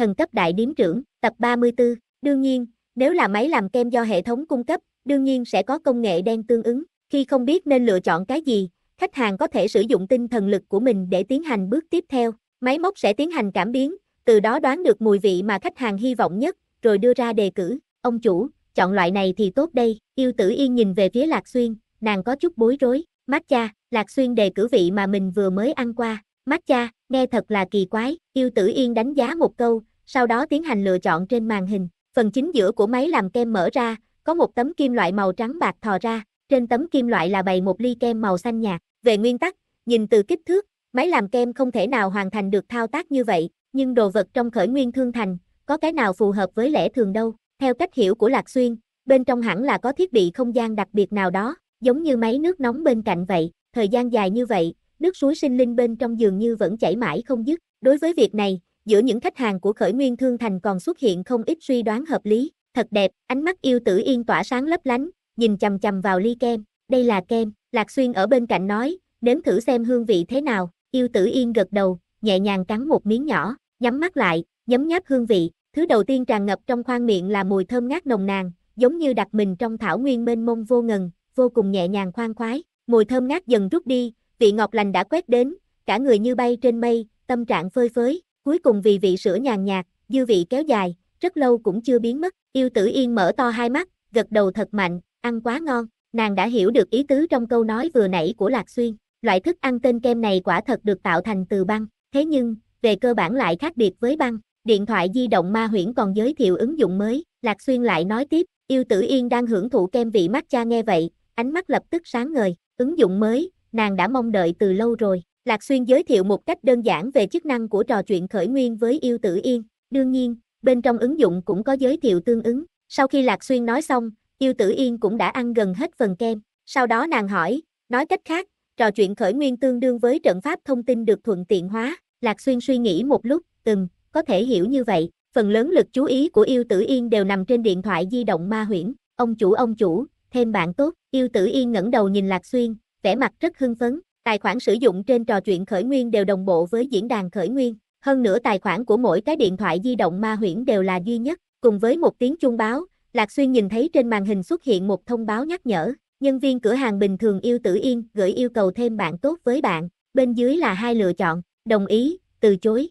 thần cấp đại điếm trưởng, tập 34. Đương nhiên, nếu là máy làm kem do hệ thống cung cấp, đương nhiên sẽ có công nghệ đen tương ứng. Khi không biết nên lựa chọn cái gì, khách hàng có thể sử dụng tinh thần lực của mình để tiến hành bước tiếp theo. Máy móc sẽ tiến hành cảm biến, từ đó đoán được mùi vị mà khách hàng hy vọng nhất, rồi đưa ra đề cử. Ông chủ, chọn loại này thì tốt đây. Yêu tử yên nhìn về phía Lạc Xuyên, nàng có chút bối rối. Mát cha, Lạc Xuyên đề cử vị mà mình vừa mới ăn qua. Mát cha, nghe thật là kỳ quái. Yêu tử yên đánh giá một câu, sau đó tiến hành lựa chọn trên màn hình. Phần chính giữa của máy làm kem mở ra, có một tấm kim loại màu trắng bạc thò ra, trên tấm kim loại là bày một ly kem màu xanh nhạt. Về nguyên tắc, nhìn từ kích thước, máy làm kem không thể nào hoàn thành được thao tác như vậy, nhưng đồ vật trong khởi nguyên thương thành, có cái nào phù hợp với lẽ thường đâu. Theo cách hiểu của Lạc Xuyên, bên trong hẳn là có thiết bị không gian đặc biệt nào đó, giống như máy nước nóng bên cạnh vậy, thời gian dài như vậy, nước suối sinh linh bên trong dường như vẫn chảy mãi không dứt. Đối với việc này, giữa những khách hàng của khởi nguyên thương thành còn xuất hiện không ít suy đoán hợp lý. Thật đẹp, ánh mắt yêu tử yên tỏa sáng lấp lánh, nhìn chầm chầm vào ly kem. Đây là kem, Lạc Xuyên ở bên cạnh nói, nếm thử xem hương vị thế nào. Yêu tử yên gật đầu, nhẹ nhàng cắn một miếng nhỏ, nhắm mắt lại, nhấm nháp hương vị. Thứ đầu tiên tràn ngập trong khoang miệng là mùi thơm ngát nồng nàn, giống như đặt mình trong thảo nguyên mênh mông vô ngần, vô cùng nhẹ nhàng khoan khoái. Mùi thơm ngát dần rút đi, vị ngọt lành đã quét đến, cả người như bay trên mây, tâm trạng phơi phới. Cuối cùng vì vị sữa nhàn nhạt, dư vị kéo dài, rất lâu cũng chưa biến mất, yêu tử yên mở to hai mắt, gật đầu thật mạnh, ăn quá ngon, nàng đã hiểu được ý tứ trong câu nói vừa nãy của Lạc Xuyên, loại thức ăn tên kem này quả thật được tạo thành từ băng, thế nhưng, về cơ bản lại khác biệt với băng, điện thoại di động ma huyễn còn giới thiệu ứng dụng mới, Lạc Xuyên lại nói tiếp, yêu tử yên đang hưởng thụ kem vị matcha nghe vậy, ánh mắt lập tức sáng ngời, ứng dụng mới, nàng đã mong đợi từ lâu rồi, Lạc Xuyên giới thiệu một cách đơn giản về chức năng của trò chuyện khởi nguyên với yêu tử yên, đương nhiên, bên trong ứng dụng cũng có giới thiệu tương ứng. Sau khi Lạc Xuyên nói xong, yêu tử yên cũng đã ăn gần hết phần kem, sau đó nàng hỏi, nói cách khác, trò chuyện khởi nguyên tương đương với trận pháp thông tin được thuận tiện hóa, Lạc Xuyên suy nghĩ một lúc, từng, có thể hiểu như vậy, phần lớn lực chú ý của yêu tử yên đều nằm trên điện thoại di động ma huyễn, ông chủ ông chủ, thêm bạn tốt, yêu tử yên ngẩng đầu nhìn Lạc Xuyên, vẻ mặt rất hưng phấn, Tài khoản sử dụng trên trò chuyện khởi nguyên đều đồng bộ với diễn đàn khởi nguyên. Hơn nữa tài khoản của mỗi cái điện thoại di động ma huyễn đều là duy nhất. Cùng với một tiếng chuông báo, Lạc Xuyên nhìn thấy trên màn hình xuất hiện một thông báo nhắc nhở. Nhân viên cửa hàng bình thường yêu tử yên gửi yêu cầu thêm bạn tốt với bạn. Bên dưới là hai lựa chọn, đồng ý, từ chối.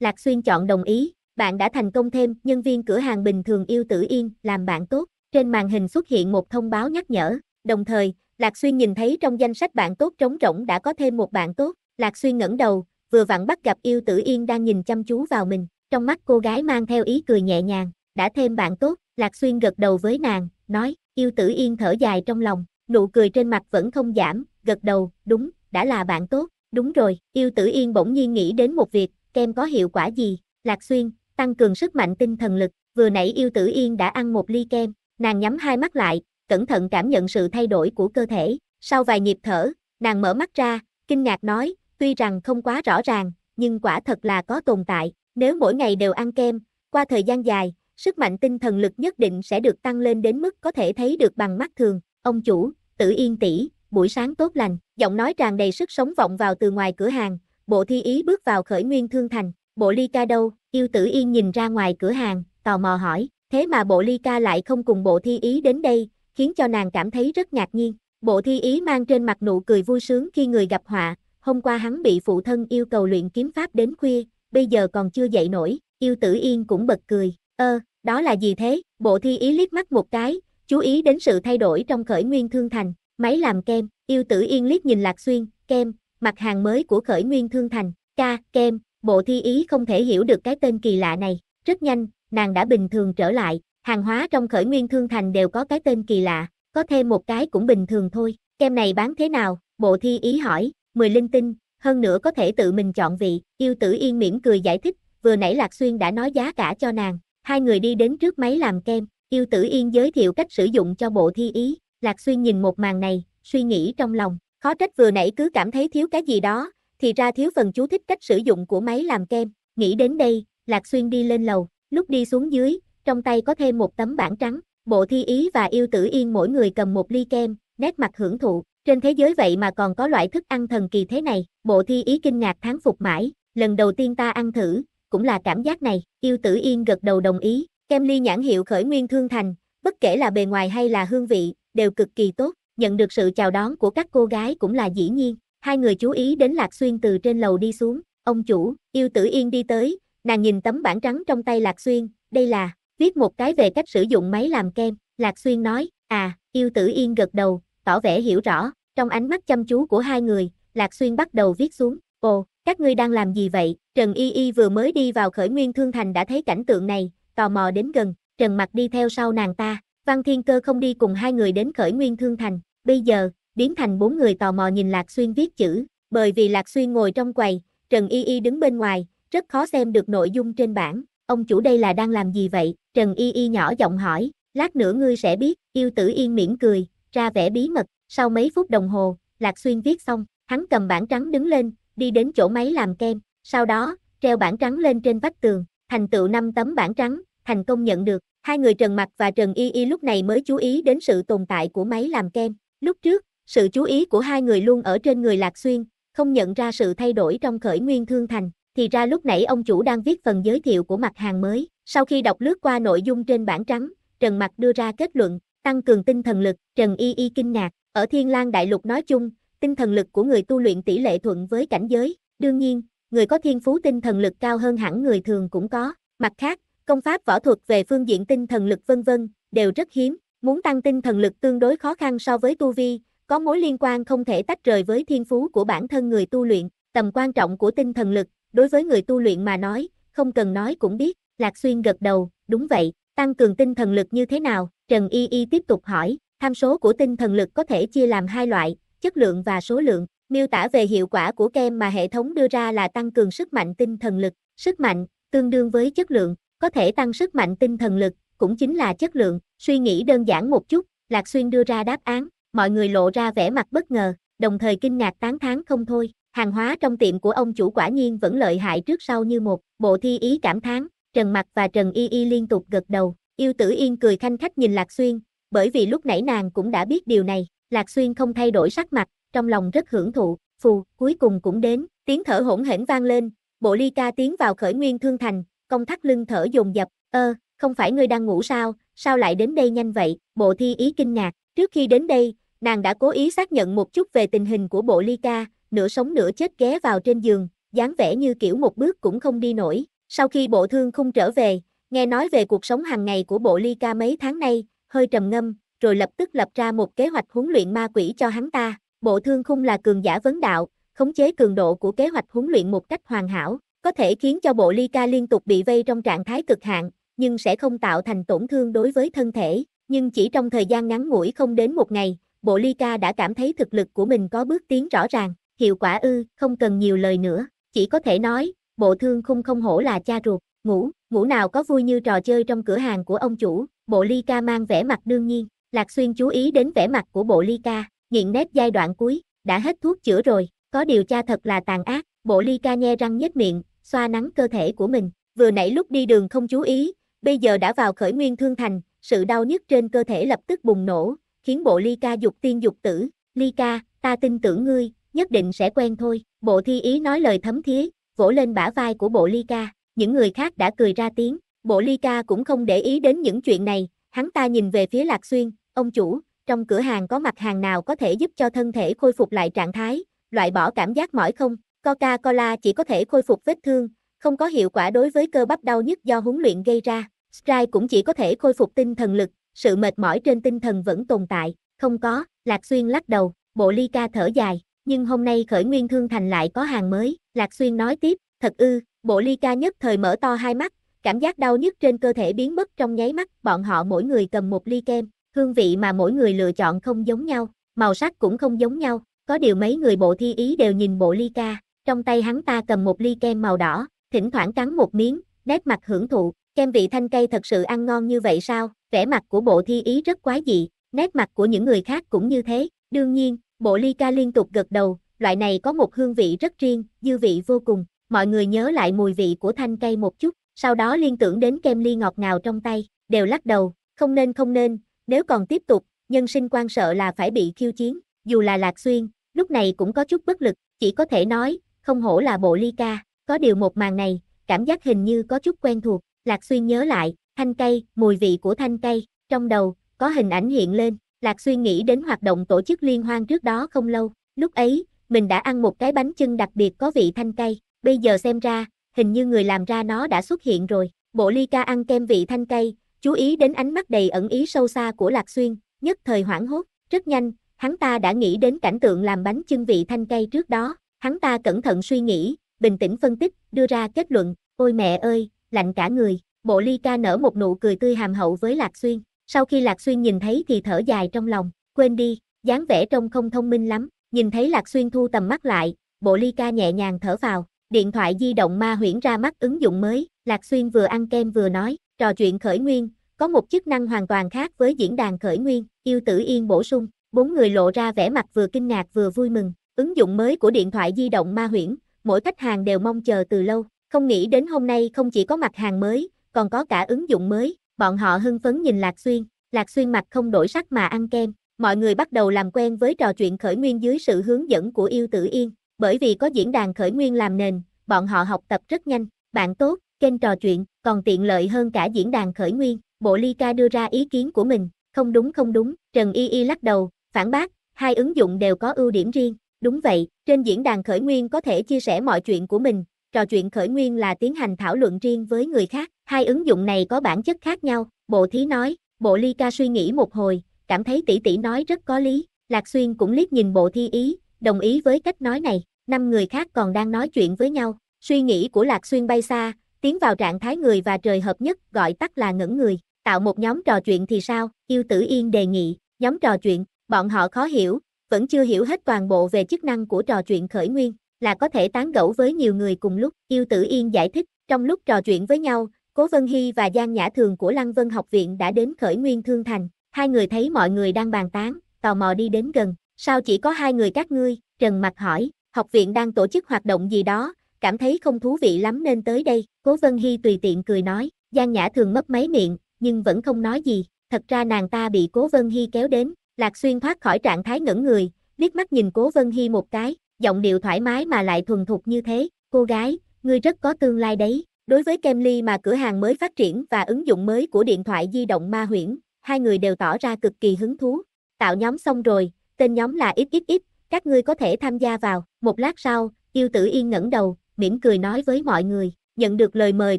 Lạc Xuyên chọn đồng ý, bạn đã thành công thêm nhân viên cửa hàng bình thường yêu tử yên làm bạn tốt. Trên màn hình xuất hiện một thông báo nhắc nhở, đồng thời Lạc Xuyên nhìn thấy trong danh sách bạn tốt trống rỗng đã có thêm một bạn tốt, Lạc Xuyên ngẩng đầu, vừa vặn bắt gặp yêu tử yên đang nhìn chăm chú vào mình, trong mắt cô gái mang theo ý cười nhẹ nhàng, đã thêm bạn tốt, Lạc Xuyên gật đầu với nàng, nói, yêu tử yên thở dài trong lòng, nụ cười trên mặt vẫn không giảm, gật đầu, đúng, đã là bạn tốt, đúng rồi, yêu tử yên bỗng nhiên nghĩ đến một việc, kem có hiệu quả gì, Lạc Xuyên, tăng cường sức mạnh tinh thần lực, vừa nãy yêu tử yên đã ăn một ly kem, nàng nhắm hai mắt lại, cẩn thận cảm nhận sự thay đổi của cơ thể. Sau vài nhịp thở, nàng mở mắt ra, kinh ngạc nói, tuy rằng không quá rõ ràng, nhưng quả thật là có tồn tại. Nếu mỗi ngày đều ăn kem, qua thời gian dài, sức mạnh tinh thần lực nhất định sẽ được tăng lên đến mức có thể thấy được bằng mắt thường. Ông chủ, tử yên tỷ, buổi sáng tốt lành, giọng nói tràn đầy sức sống vọng vào từ ngoài cửa hàng, bộ thi ý bước vào khởi nguyên thương thành, bộ ly ca đâu, yêu tử yên nhìn ra ngoài cửa hàng, tò mò hỏi, thế mà bộ ly ca lại không cùng bộ thi ý đến đây, khiến cho nàng cảm thấy rất ngạc nhiên. Bộ thi ý mang trên mặt nụ cười vui sướng khi người gặp họa, hôm qua hắn bị phụ thân yêu cầu luyện kiếm pháp đến khuya, bây giờ còn chưa dậy nổi, yêu tử yên cũng bật cười, ơ, đó là gì thế, bộ thi ý liếc mắt một cái, chú ý đến sự thay đổi trong khởi nguyên thương thành, máy làm kem, yêu tử yên liếc nhìn lạc xuyên, kem, mặt hàng mới của khởi nguyên thương thành, ca, kem, bộ thi ý không thể hiểu được cái tên kỳ lạ này, rất nhanh, nàng đã bình thường trở lại, hàng hóa trong khởi nguyên thương thành đều có cái tên kỳ lạ, có thêm một cái cũng bình thường thôi, kem này bán thế nào, bộ thi ý hỏi, 10 linh tinh, hơn nữa có thể tự mình chọn vị, yêu tử yên miễn cười giải thích, vừa nãy Lạc Xuyên đã nói giá cả cho nàng, hai người đi đến trước máy làm kem, yêu tử yên giới thiệu cách sử dụng cho bộ thi ý, Lạc Xuyên nhìn một màn này, suy nghĩ trong lòng, khó trách vừa nãy cứ cảm thấy thiếu cái gì đó, thì ra thiếu phần chú thích cách sử dụng của máy làm kem, nghĩ đến đây, Lạc Xuyên đi lên lầu, lúc đi xuống dưới, trong tay có thêm một tấm bảng trắng, bộ thi ý và yêu tử yên mỗi người cầm một ly kem, nét mặt hưởng thụ, trên thế giới vậy mà còn có loại thức ăn thần kỳ thế này, bộ thi ý kinh ngạc tháng phục mãi, lần đầu tiên ta ăn thử, cũng là cảm giác này, yêu tử yên gật đầu đồng ý, kem ly nhãn hiệu khởi nguyên thương thành, bất kể là bề ngoài hay là hương vị, đều cực kỳ tốt, nhận được sự chào đón của các cô gái cũng là dĩ nhiên, hai người chú ý đến Lạc Xuyên từ trên lầu đi xuống, ông chủ, yêu tử yên đi tới, nàng nhìn tấm bảng trắng trong tay Lạc Xuyên, đây là, Viết một cái về cách sử dụng máy làm kem, Lạc Xuyên nói, à, yêu tử yên gật đầu, tỏ vẻ hiểu rõ, trong ánh mắt chăm chú của hai người, Lạc Xuyên bắt đầu viết xuống, ồ, các ngươi đang làm gì vậy? Trần Y Y vừa mới đi vào khởi nguyên thương thành đã thấy cảnh tượng này, tò mò đến gần, Trần Mặc đi theo sau nàng ta, Văn Thiên Cơ không đi cùng hai người đến khởi nguyên thương thành, bây giờ, biến thành bốn người tò mò nhìn Lạc Xuyên viết chữ, bởi vì Lạc Xuyên ngồi trong quầy, Trần Y Y đứng bên ngoài, rất khó xem được nội dung trên bảng, Ông chủ đây là đang làm gì vậy? Trần Y Y nhỏ giọng hỏi, lát nữa ngươi sẽ biết, yêu tử yên miễn cười, ra vẻ bí mật, sau mấy phút đồng hồ, Lạc Xuyên viết xong, hắn cầm bản trắng đứng lên, đi đến chỗ máy làm kem, sau đó, treo bản trắng lên trên vách tường, thành tựu 5 tấm bản trắng, thành công nhận được, hai người Trần Mặc và Trần Y Y lúc này mới chú ý đến sự tồn tại của máy làm kem, lúc trước, sự chú ý của hai người luôn ở trên người Lạc Xuyên, không nhận ra sự thay đổi trong khởi nguyên thương thành, thì ra lúc nãy ông chủ đang viết phần giới thiệu của mặt hàng mới. Sau khi đọc lướt qua nội dung trên bản trắng, Trần Mặc đưa ra kết luận, tăng cường tinh thần lực, Trần Y Y kinh ngạc, ở Thiên Lang Đại Lục nói chung, tinh thần lực của người tu luyện tỷ lệ thuận với cảnh giới, đương nhiên, người có thiên phú tinh thần lực cao hơn hẳn người thường cũng có. Mặt khác, công pháp võ thuật về phương diện tinh thần lực vân vân đều rất hiếm, muốn tăng tinh thần lực tương đối khó khăn so với tu vi, có mối liên quan không thể tách rời với thiên phú của bản thân người tu luyện, tầm quan trọng của tinh thần lực đối với người tu luyện mà nói, không cần nói cũng biết, Lạc Xuyên gật đầu, đúng vậy, tăng cường tinh thần lực như thế nào, Trần Y Y tiếp tục hỏi, tham số của tinh thần lực có thể chia làm hai loại, chất lượng và số lượng, miêu tả về hiệu quả của kem mà hệ thống đưa ra là tăng cường sức mạnh tinh thần lực, sức mạnh, tương đương với chất lượng, có thể tăng sức mạnh tinh thần lực, cũng chính là chất lượng, suy nghĩ đơn giản một chút, Lạc Xuyên đưa ra đáp án, mọi người lộ ra vẻ mặt bất ngờ, đồng thời kinh ngạc tán thán không thôi, Hàng hóa trong tiệm của ông chủ quả nhiên vẫn lợi hại trước sau như một, bộ thi ý cảm thán, Trần Mặc và Trần Y Y liên tục gật đầu, yêu tử yên cười khanh khách nhìn Lạc Xuyên, bởi vì lúc nãy nàng cũng đã biết điều này, Lạc Xuyên không thay đổi sắc mặt, trong lòng rất hưởng thụ, phù, cuối cùng cũng đến, tiếng thở hỗn hển vang lên, bộ ly ca tiến vào khởi nguyên thương thành, công thắt lưng thở dồn dập, ơ, không phải ngươi đang ngủ sao, sao lại đến đây nhanh vậy, bộ thi ý kinh ngạc, trước khi đến đây, nàng đã cố ý xác nhận một chút về tình hình của bộ ly ca, nửa sống nửa chết ghé vào trên giường, dáng vẻ như kiểu một bước cũng không đi nổi. Sau khi bộ thương khung trở về, nghe nói về cuộc sống hàng ngày của bộ ly ca mấy tháng nay, hơi trầm ngâm, rồi lập tức lập ra một kế hoạch huấn luyện ma quỷ cho hắn ta. Bộ thương khung là cường giả vấn đạo, khống chế cường độ của kế hoạch huấn luyện một cách hoàn hảo, có thể khiến cho bộ ly ca liên tục bị vây trong trạng thái cực hạn, nhưng sẽ không tạo thành tổn thương đối với thân thể. Nhưng chỉ trong thời gian ngắn ngủi không đến một ngày, bộ ly ca đã cảm thấy thực lực của mình có bước tiến rõ ràng hiệu quả ư, không cần nhiều lời nữa, chỉ có thể nói, bộ thương khung không hổ là cha ruột, ngủ, ngủ nào có vui như trò chơi trong cửa hàng của ông chủ, bộ ly ca mang vẻ mặt đương nhiên, Lạc Xuyên chú ý đến vẻ mặt của bộ ly ca, nghiện nét giai đoạn cuối, đã hết thuốc chữa rồi, có điều tra thật là tàn ác, bộ ly ca nhe răng nhếch miệng, xoa nắng cơ thể của mình, vừa nãy lúc đi đường không chú ý, bây giờ đã vào khởi nguyên thương thành, sự đau nhức trên cơ thể lập tức bùng nổ, khiến bộ ly ca dục tiên dục tử, ly ca, ta tin tưởng ngươi, nhất định sẽ quen thôi, bộ thi ý nói lời thấm thía, vỗ lên bả vai của bộ ly ca, những người khác đã cười ra tiếng, bộ ly ca cũng không để ý đến những chuyện này, hắn ta nhìn về phía lạc xuyên, ông chủ, trong cửa hàng có mặt hàng nào có thể giúp cho thân thể khôi phục lại trạng thái, loại bỏ cảm giác mỏi không, Coca-Cola chỉ có thể khôi phục vết thương, không có hiệu quả đối với cơ bắp đau nhức do huấn luyện gây ra, Sprite cũng chỉ có thể khôi phục tinh thần lực, sự mệt mỏi trên tinh thần vẫn tồn tại, không có, lạc xuyên lắc đầu, bộ ly ca thở dài, nhưng hôm nay khởi nguyên thương thành lại có hàng mới, Lạc Xuyên nói tiếp, thật ư, bộ ly ca nhất thời mở to hai mắt, cảm giác đau nhức trên cơ thể biến mất trong nháy mắt, bọn họ mỗi người cầm một ly kem, hương vị mà mỗi người lựa chọn không giống nhau, màu sắc cũng không giống nhau, có điều mấy người bộ thi ý đều nhìn bộ ly ca, trong tay hắn ta cầm một ly kem màu đỏ, thỉnh thoảng cắn một miếng, nét mặt hưởng thụ, kem vị thanh cây thật sự ăn ngon như vậy sao, vẻ mặt của bộ thi ý rất quái dị, nét mặt của những người khác cũng như thế, đương nhiên, Bộ ly ca liên tục gật đầu, loại này có một hương vị rất riêng, dư vị vô cùng, mọi người nhớ lại mùi vị của thanh cây một chút, sau đó liên tưởng đến kem ly ngọt ngào trong tay, đều lắc đầu, không nên không nên, nếu còn tiếp tục, nhân sinh quan sợ là phải bị khiêu chiến, dù là lạc xuyên, lúc này cũng có chút bất lực, chỉ có thể nói, không hổ là bộ ly ca, có điều một màn này, cảm giác hình như có chút quen thuộc, lạc xuyên nhớ lại, thanh cây, mùi vị của thanh cây, trong đầu, có hình ảnh hiện lên. Lạc suy nghĩ đến hoạt động tổ chức liên hoan trước đó không lâu, lúc ấy, mình đã ăn một cái bánh chưng đặc biệt có vị thanh cay, bây giờ xem ra, hình như người làm ra nó đã xuất hiện rồi. Bộ ly ca ăn kem vị thanh cay, chú ý đến ánh mắt đầy ẩn ý sâu xa của Lạc Xuyên, nhất thời hoảng hốt, rất nhanh, hắn ta đã nghĩ đến cảnh tượng làm bánh chưng vị thanh cay trước đó, hắn ta cẩn thận suy nghĩ, bình tĩnh phân tích, đưa ra kết luận, ôi mẹ ơi, lạnh cả người, bộ ly ca nở một nụ cười tươi hàm hậu với Lạc Xuyên, sau khi Lạc Xuyên nhìn thấy thì thở dài trong lòng, quên đi, dáng vẻ trông không thông minh lắm, nhìn thấy Lạc Xuyên thu tầm mắt lại, bộ ly ca nhẹ nhàng thở vào, điện thoại di động ma huyễn ra mắt ứng dụng mới, Lạc Xuyên vừa ăn kem vừa nói, trò chuyện khởi nguyên, có một chức năng hoàn toàn khác với diễn đàn khởi nguyên, yêu tử yên bổ sung, bốn người lộ ra vẻ mặt vừa kinh ngạc vừa vui mừng, ứng dụng mới của điện thoại di động ma huyễn, mỗi khách hàng đều mong chờ từ lâu, không nghĩ đến hôm nay không chỉ có mặt hàng mới, còn có cả ứng dụng mới, Bọn họ hưng phấn nhìn Lạc Xuyên, Lạc Xuyên mặt không đổi sắc mà ăn kem, mọi người bắt đầu làm quen với trò chuyện khởi nguyên dưới sự hướng dẫn của yêu tử yên, bởi vì có diễn đàn khởi nguyên làm nền, bọn họ học tập rất nhanh, bạn tốt, kênh trò chuyện, còn tiện lợi hơn cả diễn đàn khởi nguyên, bộ ly ca đưa ra ý kiến của mình, không đúng không đúng, Trần Y Y lắc đầu, phản bác, hai ứng dụng đều có ưu điểm riêng, đúng vậy, trên diễn đàn khởi nguyên có thể chia sẻ mọi chuyện của mình, trò chuyện khởi nguyên là tiến hành thảo luận riêng với người khác. Hai ứng dụng này có bản chất khác nhau, bộ thí nói, bộ ly ca suy nghĩ một hồi, cảm thấy tỷ tỷ nói rất có lý, Lạc Xuyên cũng liếc nhìn bộ thi ý, đồng ý với cách nói này, năm người khác còn đang nói chuyện với nhau, suy nghĩ của Lạc Xuyên bay xa, tiến vào trạng thái người và trời hợp nhất, gọi tắt là ngẩn người, tạo một nhóm trò chuyện thì sao, yêu tử yên đề nghị, nhóm trò chuyện, bọn họ khó hiểu, vẫn chưa hiểu hết toàn bộ về chức năng của trò chuyện khởi nguyên, là có thể tán gẫu với nhiều người cùng lúc, yêu tử yên giải thích, trong lúc trò chuyện với nhau, Cố Vân Hy và Giang Nhã Thường của Lăng Vân học viện đã đến khởi nguyên thương thành, hai người thấy mọi người đang bàn tán, tò mò đi đến gần, sao chỉ có hai người các ngươi, Trần Mặc hỏi, học viện đang tổ chức hoạt động gì đó, cảm thấy không thú vị lắm nên tới đây, Cố Vân Hy tùy tiện cười nói, Giang Nhã Thường mất mấy miệng, nhưng vẫn không nói gì, thật ra nàng ta bị Cố Vân Hy kéo đến, Lạc Xuyên thoát khỏi trạng thái ngẩn người, liếc mắt nhìn Cố Vân Hy một cái, giọng điệu thoải mái mà lại thuần thục như thế, cô gái, ngươi rất có tương lai đấy. Đối với kem ly mà cửa hàng mới phát triển và ứng dụng mới của điện thoại di động ma huyễn, hai người đều tỏ ra cực kỳ hứng thú. Tạo nhóm xong rồi, tên nhóm là XXX, các ngươi có thể tham gia vào. Một lát sau, yêu tử yên ngẩng đầu, mỉm cười nói với mọi người, nhận được lời mời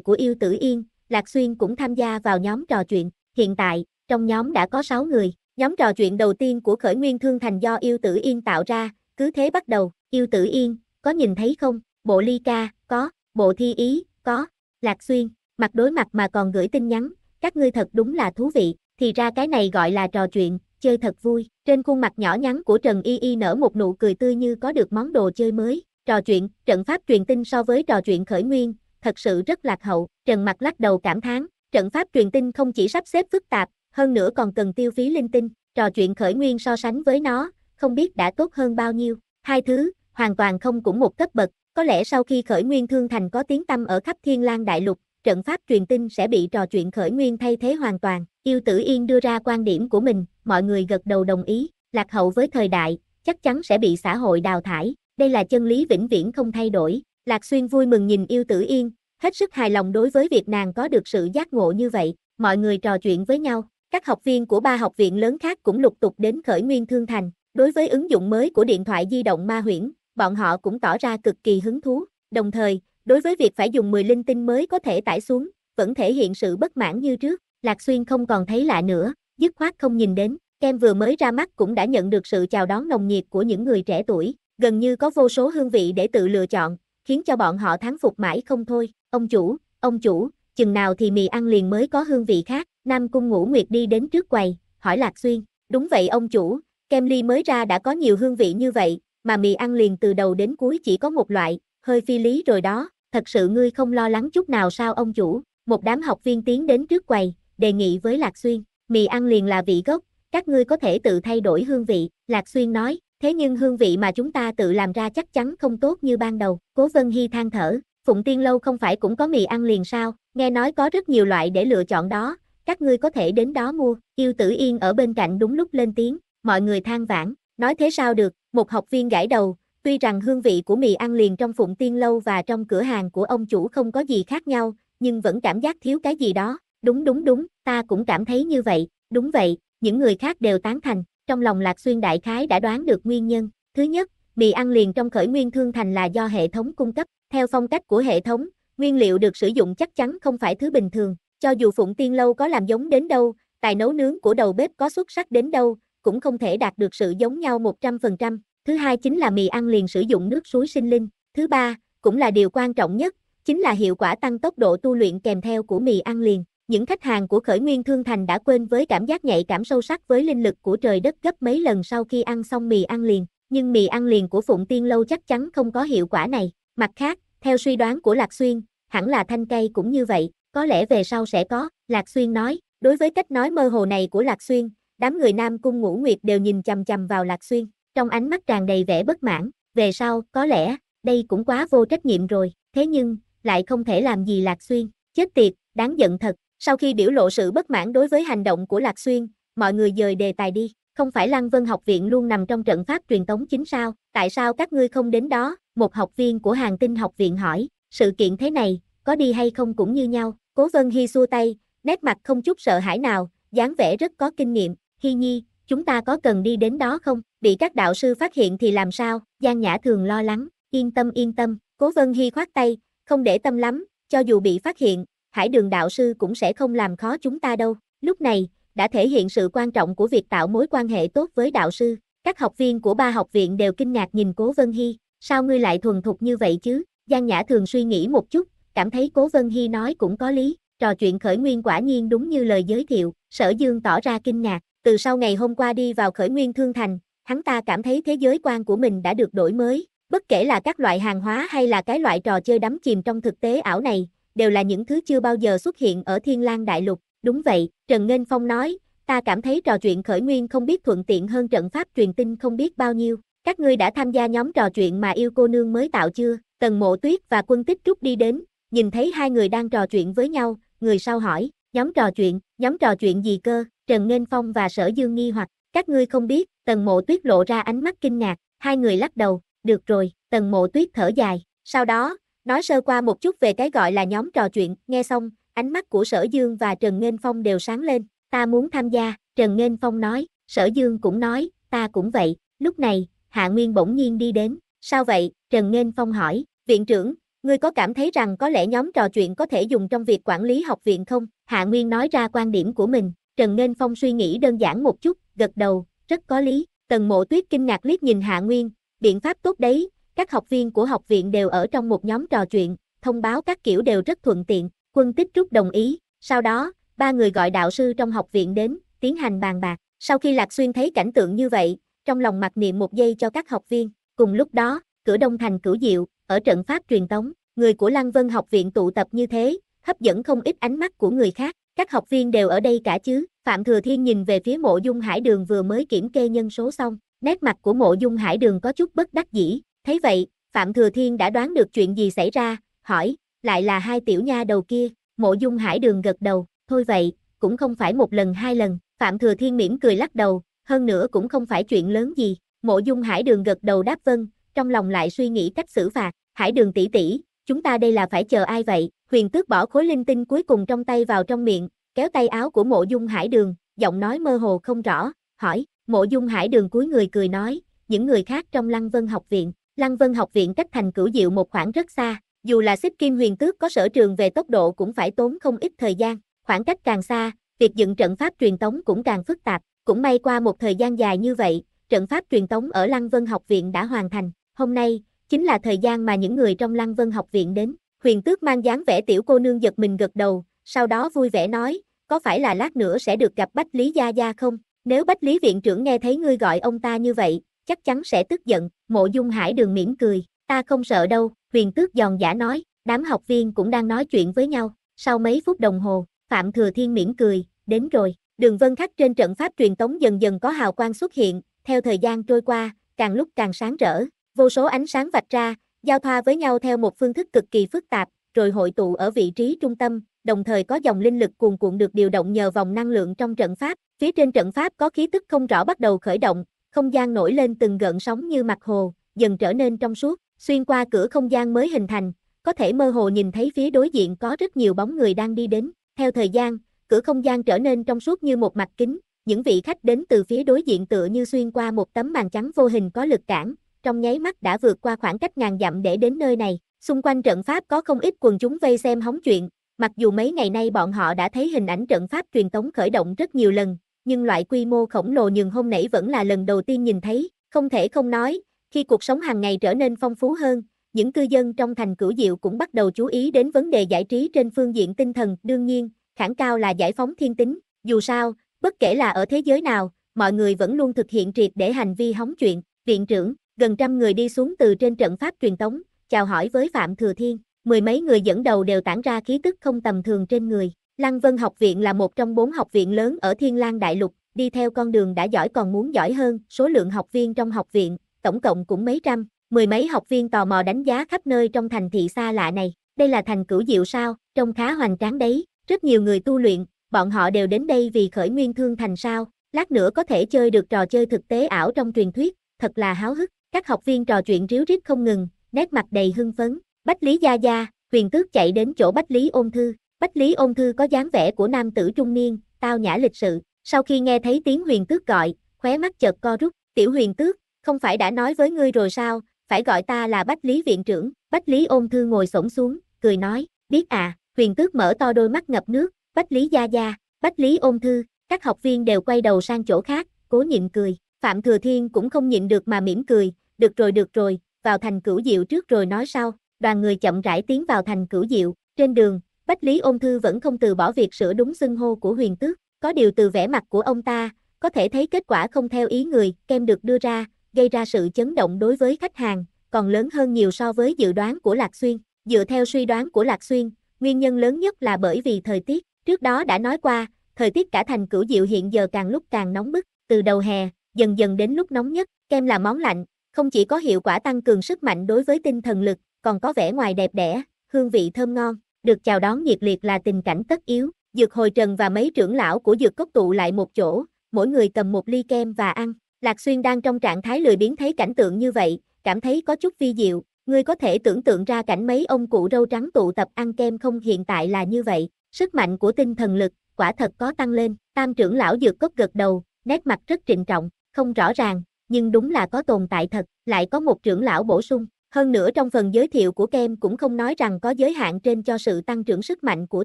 của yêu tử yên, Lạc Xuyên cũng tham gia vào nhóm trò chuyện. Hiện tại, trong nhóm đã có 6 người. Nhóm trò chuyện đầu tiên của khởi nguyên thương thành do yêu tử yên tạo ra, cứ thế bắt đầu. Yêu tử yên, có nhìn thấy không? Bộ ly ca, có, bộ thi ý, có, lạc xuyên, mặt đối mặt mà còn gửi tin nhắn, các ngươi thật đúng là thú vị, thì ra cái này gọi là trò chuyện, chơi thật vui. Trên khuôn mặt nhỏ nhắn của Trần Y Y nở một nụ cười tươi như có được món đồ chơi mới. Trò chuyện, trận pháp truyền tin so với trò chuyện khởi nguyên, thật sự rất lạc hậu. Trần Mặt lắc đầu cảm thán, trận pháp truyền tin không chỉ sắp xếp phức tạp, hơn nữa còn cần tiêu phí linh tinh. Trò chuyện khởi nguyên so sánh với nó, không biết đã tốt hơn bao nhiêu hai thứ, hoàn toàn không cũng một cấp bậc, có lẽ sau khi khởi nguyên thương thành có tiếng tâm ở khắp thiên lang đại lục, trận pháp truyền tin sẽ bị trò chuyện khởi nguyên thay thế hoàn toàn, yêu tử yên đưa ra quan điểm của mình, mọi người gật đầu đồng ý, lạc hậu với thời đại, chắc chắn sẽ bị xã hội đào thải, đây là chân lý vĩnh viễn không thay đổi, lạc xuyên vui mừng nhìn yêu tử yên, hết sức hài lòng đối với việc nàng có được sự giác ngộ như vậy, mọi người trò chuyện với nhau. Các học viên của ba học viện lớn khác cũng lục tục đến khởi nguyên thương thành, Đối với ứng dụng mới của điện thoại di động ma huyễn, bọn họ cũng tỏ ra cực kỳ hứng thú. Đồng thời, đối với việc phải dùng 10 linh tinh mới có thể tải xuống, vẫn thể hiện sự bất mãn như trước. Lạc Xuyên không còn thấy lạ nữa, dứt khoát không nhìn đến. Kem vừa mới ra mắt cũng đã nhận được sự chào đón nồng nhiệt của những người trẻ tuổi, gần như có vô số hương vị để tự lựa chọn, khiến cho bọn họ thắng phục mãi không thôi. Ông chủ, ông chủ, chừng nào thì mì ăn liền mới có hương vị khác. Nam Cung Ngũ Nguyệt đi đến trước quầy, hỏi Lạc Xuyên, đúng vậy ông chủ, Kem ly mới ra đã có nhiều hương vị như vậy, mà mì ăn liền từ đầu đến cuối chỉ có một loại, hơi phi lý rồi đó, thật sự ngươi không lo lắng chút nào sao ông chủ, một đám học viên tiến đến trước quầy, đề nghị với Lạc Xuyên, mì ăn liền là vị gốc, các ngươi có thể tự thay đổi hương vị, Lạc Xuyên nói, thế nhưng hương vị mà chúng ta tự làm ra chắc chắn không tốt như ban đầu, Cố Vân Hy than thở, Phụng Tiên Lâu không phải cũng có mì ăn liền sao, nghe nói có rất nhiều loại để lựa chọn đó, các ngươi có thể đến đó mua, yêu tử yên ở bên cạnh đúng lúc lên tiếng, mọi người than vãn, nói thế sao được, một học viên gãi đầu, tuy rằng hương vị của mì ăn liền trong Phụng Tiên Lâu và trong cửa hàng của ông chủ không có gì khác nhau, nhưng vẫn cảm giác thiếu cái gì đó, đúng đúng đúng, ta cũng cảm thấy như vậy, đúng vậy, những người khác đều tán thành, trong lòng Lạc Xuyên Đại Khái đã đoán được nguyên nhân, thứ nhất, mì ăn liền trong khởi nguyên thương thành là do hệ thống cung cấp, theo phong cách của hệ thống, nguyên liệu được sử dụng chắc chắn không phải thứ bình thường, cho dù Phụng Tiên Lâu có làm giống đến đâu, tài nấu nướng của đầu bếp có xuất sắc đến đâu, cũng không thể đạt được sự giống nhau 100%. Thứ hai chính là mì ăn liền sử dụng nước suối sinh linh. Thứ ba, cũng là điều quan trọng nhất, chính là hiệu quả tăng tốc độ tu luyện kèm theo của mì ăn liền. Những khách hàng của khởi nguyên thương thành đã quên với cảm giác nhạy cảm sâu sắc với linh lực của trời đất gấp mấy lần sau khi ăn xong mì ăn liền. Nhưng mì ăn liền của Phụng Tiên Lâu chắc chắn không có hiệu quả này. Mặt khác, theo suy đoán của Lạc Xuyên, hẳn là thanh cây cũng như vậy, có lẽ về sau sẽ có, Lạc Xuyên nói. Đối với cách nói mơ hồ này của Lạc Xuyên, Đám người Nam Cung Ngũ Nguyệt đều nhìn chằm chằm vào Lạc Xuyên, trong ánh mắt tràn đầy vẻ bất mãn, về sau, có lẽ, đây cũng quá vô trách nhiệm rồi, thế nhưng, lại không thể làm gì Lạc Xuyên, chết tiệt, đáng giận thật. Sau khi biểu lộ sự bất mãn đối với hành động của Lạc Xuyên, mọi người dời đề tài đi, không phải Lăng Vân học viện luôn nằm trong trận pháp truyền tống chính sao, tại sao các ngươi không đến đó, một học viên của hàng tinh học viện hỏi, sự kiện thế này, có đi hay không cũng như nhau, cố vân hy xua tay, nét mặt không chút sợ hãi nào, dáng vẻ rất có kinh nghiệm, Hi Nhi, chúng ta có cần đi đến đó không? Bị các đạo sư phát hiện thì làm sao? Giang Nhã thường lo lắng, yên tâm yên tâm, Cố Vân Hi khoát tay, không để tâm lắm, cho dù bị phát hiện, hải đường đạo sư cũng sẽ không làm khó chúng ta đâu. Lúc này, đã thể hiện sự quan trọng của việc tạo mối quan hệ tốt với đạo sư. Các học viên của ba học viện đều kinh ngạc nhìn Cố Vân Hi. sao ngươi lại thuần thục như vậy chứ? Giang Nhã thường suy nghĩ một chút, cảm thấy Cố Vân Hi nói cũng có lý, trò chuyện khởi nguyên quả nhiên đúng như lời giới thiệu, sở dương tỏ ra kinh ngạc, từ sau ngày hôm qua đi vào khởi nguyên thương thành, hắn ta cảm thấy thế giới quan của mình đã được đổi mới, bất kể là các loại hàng hóa hay là cái loại trò chơi đắm chìm trong thực tế ảo này, đều là những thứ chưa bao giờ xuất hiện ở Thiên Lang Đại Lục. Đúng vậy, Trần Ngân Phong nói, ta cảm thấy trò chuyện khởi nguyên không biết thuận tiện hơn trận pháp truyền tin không biết bao nhiêu. Các ngươi đã tham gia nhóm trò chuyện mà yêu cô nương mới tạo chưa? Tần Mộ Tuyết và Quân Tích Trúc đi đến, nhìn thấy hai người đang trò chuyện với nhau, người sau hỏi, Nhóm trò chuyện, nhóm trò chuyện gì cơ, Trần Nên Phong và Sở Dương nghi hoặc, các ngươi không biết, Tần Mộ Tuyết lộ ra ánh mắt kinh ngạc, hai người lắc đầu, được rồi, Tần Mộ Tuyết thở dài, sau đó, nói sơ qua một chút về cái gọi là nhóm trò chuyện, nghe xong, ánh mắt của Sở Dương và Trần Nên Phong đều sáng lên, ta muốn tham gia, Trần Nên Phong nói, Sở Dương cũng nói, ta cũng vậy, lúc này, Hạ Nguyên bỗng nhiên đi đến, sao vậy, Trần Nên Phong hỏi, viện trưởng, Ngươi có cảm thấy rằng có lẽ nhóm trò chuyện có thể dùng trong việc quản lý học viện không? Hạ Nguyên nói ra quan điểm của mình, Trần Nghênh Phong suy nghĩ đơn giản một chút, gật đầu, rất có lý. Tần Mộ Tuyết kinh ngạc liếc nhìn Hạ Nguyên, biện pháp tốt đấy, các học viên của học viện đều ở trong một nhóm trò chuyện, thông báo các kiểu đều rất thuận tiện, quân tích trúc đồng ý, sau đó, ba người gọi đạo sư trong học viện đến, tiến hành bàn bạc. Sau khi Lạc Xuyên thấy cảnh tượng như vậy, trong lòng mặc niệm một giây cho các học viên, cùng lúc đó, cửa đông thành cửu diệu, ở trận phát truyền tống, người của Lăng Vân học viện tụ tập như thế, hấp dẫn không ít ánh mắt của người khác, các học viên đều ở đây cả chứ, Phạm Thừa Thiên nhìn về phía mộ dung hải đường vừa mới kiểm kê nhân số xong, nét mặt của mộ dung hải đường có chút bất đắc dĩ, thấy vậy, Phạm Thừa Thiên đã đoán được chuyện gì xảy ra, hỏi, lại là hai tiểu nha đầu kia, mộ dung hải đường gật đầu, thôi vậy, cũng không phải một lần hai lần, Phạm Thừa Thiên mỉm cười lắc đầu, hơn nữa cũng không phải chuyện lớn gì, mộ dung hải đường gật đầu đáp vâng, trong lòng lại suy nghĩ cách xử phạt, hải đường tỷ tỷ, chúng ta đây là phải chờ ai vậy, huyền tước bỏ khối linh tinh cuối cùng trong tay vào trong miệng, kéo tay áo của mộ dung hải đường, giọng nói mơ hồ không rõ, hỏi, mộ dung hải đường cuối người cười nói, những người khác trong lăng vân học viện, lăng vân học viện cách thành cửu diệu một khoảng rất xa, dù là xích kim huyền tước có sở trường về tốc độ cũng phải tốn không ít thời gian, khoảng cách càng xa, việc dựng trận pháp truyền tống cũng càng phức tạp, cũng may qua một thời gian dài như vậy, trận pháp truyền tống ở Lăng Vân học viện đã hoàn thành, Hôm nay, chính là thời gian mà những người trong Lăng Vân học viện đến. Huyền tước mang dáng vẻ tiểu cô nương giật mình gật đầu, sau đó vui vẻ nói, có phải là lát nữa sẽ được gặp Bách Lý Gia Gia không? Nếu Bách Lý Viện trưởng nghe thấy ngươi gọi ông ta như vậy, chắc chắn sẽ tức giận, mộ dung hải đường mỉm cười, ta không sợ đâu, huyền tước giòn giả nói, đám học viên cũng đang nói chuyện với nhau, sau mấy phút đồng hồ, Phạm Thừa Thiên mỉm cười, đến rồi, đường vân khắc trên trận pháp truyền tống dần dần có hào quang xuất hiện, theo thời gian trôi qua, càng lúc càng sáng rỡ, Vô số ánh sáng vạch ra, giao thoa với nhau theo một phương thức cực kỳ phức tạp, rồi hội tụ ở vị trí trung tâm, đồng thời có dòng linh lực cuồn cuộn được điều động nhờ vòng năng lượng trong trận pháp. Phía trên trận pháp có khí tức không rõ bắt đầu khởi động, không gian nổi lên từng gợn sóng như mặt hồ, dần trở nên trong suốt, xuyên qua cửa không gian mới hình thành, có thể mơ hồ nhìn thấy phía đối diện có rất nhiều bóng người đang đi đến. Theo thời gian, cửa không gian trở nên trong suốt như một mặt kính, những vị khách đến từ phía đối diện tựa như xuyên qua một tấm màn trắng vô hình có lực cản, trong nháy mắt đã vượt qua khoảng cách ngàn dặm để đến nơi này. Xung quanh trận pháp có không ít quần chúng vây xem hóng chuyện, mặc dù mấy ngày nay bọn họ đã thấy hình ảnh trận pháp truyền tống khởi động rất nhiều lần, nhưng loại quy mô khổng lồ nhường hôm nãy vẫn là lần đầu tiên nhìn thấy, không thể không nói, khi cuộc sống hàng ngày trở nên phong phú hơn, những cư dân trong thành cửu diệu cũng bắt đầu chú ý đến vấn đề giải trí trên phương diện tinh thần, đương nhiên, khẳng cao là giải phóng thiên tính, dù sao, bất kể là ở thế giới nào, mọi người vẫn luôn thực hiện triệt để hành vi hóng chuyện, viện trưởng, gần trăm người đi xuống từ trên trận pháp truyền tống, chào hỏi với Phạm Thừa Thiên, mười mấy người dẫn đầu đều tản ra khí tức không tầm thường trên người. Lăng Vân Học Viện là một trong bốn học viện lớn ở Thiên Lang Đại Lục, đi theo con đường đã giỏi còn muốn giỏi hơn, số lượng học viên trong học viện, tổng cộng cũng mấy trăm, mười mấy học viên tò mò đánh giá khắp nơi trong thành thị xa lạ này, đây là thành cửu diệu sao, trông khá hoành tráng đấy, rất nhiều người tu luyện, bọn họ đều đến đây vì khởi nguyên thương thành sao, lát nữa có thể chơi được trò chơi thực tế ảo trong truyền thuyết, thật là háo hức, các học viên trò chuyện ríu rít không ngừng, nét mặt đầy hưng phấn. Bách Lý Gia Gia, huyền tước chạy đến chỗ Bách Lý ôn thư. Bách Lý ôn thư có dáng vẻ của nam tử trung niên, tao nhã lịch sự. Sau khi nghe thấy tiếng huyền tước gọi, khóe mắt chợt co rút. Tiểu huyền tước, không phải đã nói với ngươi rồi sao, phải gọi ta là Bách Lý viện trưởng. Bách Lý ôn thư ngồi xổm xuống, cười nói, biết à, huyền tước mở to đôi mắt ngập nước, Bách Lý Gia Gia, Bách Lý ôn thư, các học viên đều quay đầu sang chỗ khác, cố nhịn cười. Phạm Thừa Thiên cũng không nhịn được mà mỉm cười, được rồi được rồi, vào thành cửu diệu trước rồi nói sau, đoàn người chậm rãi tiến vào thành cửu diệu, trên đường, Bách Lý Ôn Thư vẫn không từ bỏ việc sửa đúng xưng hô của huyền tước, có điều từ vẻ mặt của ông ta, có thể thấy kết quả không theo ý người, kem được đưa ra, gây ra sự chấn động đối với khách hàng, còn lớn hơn nhiều so với dự đoán của Lạc Xuyên. Dựa theo suy đoán của Lạc Xuyên, nguyên nhân lớn nhất là bởi vì thời tiết, trước đó đã nói qua, thời tiết cả thành cửu diệu hiện giờ càng lúc càng nóng bức, từ đầu hè, dần dần đến lúc nóng nhất, kem là món lạnh, không chỉ có hiệu quả tăng cường sức mạnh đối với tinh thần lực, còn có vẻ ngoài đẹp đẽ, hương vị thơm ngon, được chào đón nhiệt liệt là tình cảnh tất yếu. Dược hồi trần và mấy trưởng lão của dược cốc tụ lại một chỗ, mỗi người cầm một ly kem và ăn. Lạc Xuyên đang trong trạng thái lười biếng thấy cảnh tượng như vậy, cảm thấy có chút vi diệu, ngươi có thể tưởng tượng ra cảnh mấy ông cụ râu trắng tụ tập ăn kem không hiện tại là như vậy, sức mạnh của tinh thần lực, quả thật có tăng lên, tam trưởng lão dược cốc gật đầu, nét mặt rất trịnh trọng, không rõ ràng, nhưng đúng là có tồn tại thật, lại có một trưởng lão bổ sung. Hơn nữa trong phần giới thiệu của Kem cũng không nói rằng có giới hạn trên cho sự tăng trưởng sức mạnh của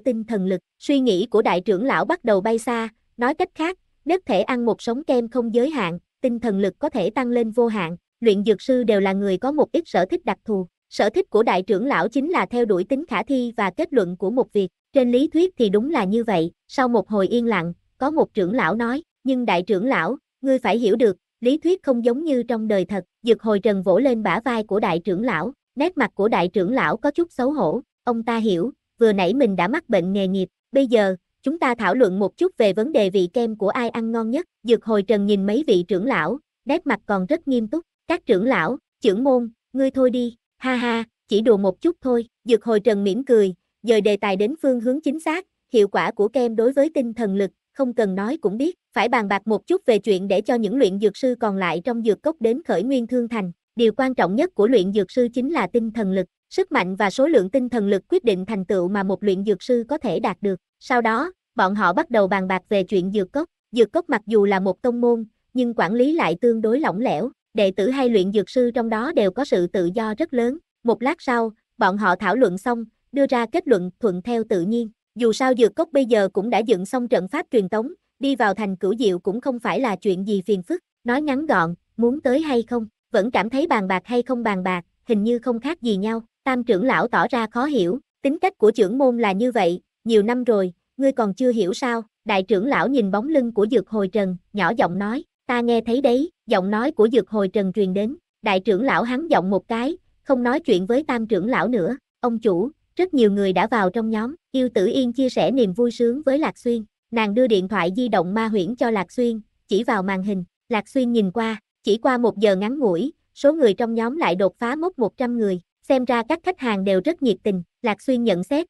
tinh thần lực. Suy nghĩ của đại trưởng lão bắt đầu bay xa, nói cách khác, nếu thể ăn một sống Kem không giới hạn, tinh thần lực có thể tăng lên vô hạn. Luyện dược sư đều là người có một ít sở thích đặc thù. Sở thích của đại trưởng lão chính là theo đuổi tính khả thi và kết luận của một việc. Trên lý thuyết thì đúng là như vậy. Sau một hồi yên lặng, có một trưởng lão nói, nhưng đại trưởng lão, ngươi phải hiểu được, lý thuyết không giống như trong đời thật, dược hồi trần vỗ lên bả vai của đại trưởng lão, nét mặt của đại trưởng lão có chút xấu hổ, ông ta hiểu, vừa nãy mình đã mắc bệnh nghề nghiệp, bây giờ, chúng ta thảo luận một chút về vấn đề vị kem của ai ăn ngon nhất, dược hồi trần nhìn mấy vị trưởng lão, nét mặt còn rất nghiêm túc, các trưởng lão, trưởng môn, ngươi thôi đi, ha ha, chỉ đùa một chút thôi, dược hồi trần mỉm cười, dời đề tài đến phương hướng chính xác, hiệu quả của kem đối với tinh thần lực, không cần nói cũng biết, phải bàn bạc một chút về chuyện để cho những luyện dược sư còn lại trong dược cốc đến khởi nguyên thương thành. Điều quan trọng nhất của luyện dược sư chính là tinh thần lực, sức mạnh và số lượng tinh thần lực quyết định thành tựu mà một luyện dược sư có thể đạt được. Sau đó, bọn họ bắt đầu bàn bạc về chuyện dược cốc. Dược cốc mặc dù là một tông môn, nhưng quản lý lại tương đối lỏng lẻo, đệ tử hay luyện dược sư trong đó đều có sự tự do rất lớn. Một lát sau, bọn họ thảo luận xong, đưa ra kết luận thuận theo tự nhiên. Dù sao dược cốc bây giờ cũng đã dựng xong trận pháp truyền tống, đi vào thành cửu diệu cũng không phải là chuyện gì phiền phức, nói ngắn gọn, muốn tới hay không, vẫn cảm thấy bàn bạc hay không bàn bạc, hình như không khác gì nhau, tam trưởng lão tỏ ra khó hiểu, tính cách của trưởng môn là như vậy, nhiều năm rồi, ngươi còn chưa hiểu sao, đại trưởng lão nhìn bóng lưng của dược hồi trần, nhỏ giọng nói, ta nghe thấy đấy, giọng nói của dược hồi trần truyền đến, đại trưởng lão hắn giọng một cái, không nói chuyện với tam trưởng lão nữa, ông chủ, rất nhiều người đã vào trong nhóm, yêu tử yên chia sẻ niềm vui sướng với Lạc Xuyên, nàng đưa điện thoại di động ma huyễn cho Lạc Xuyên, chỉ vào màn hình, Lạc Xuyên nhìn qua, chỉ qua một giờ ngắn ngủi, số người trong nhóm lại đột phá mốc 100 người, xem ra các khách hàng đều rất nhiệt tình, Lạc Xuyên nhận xét.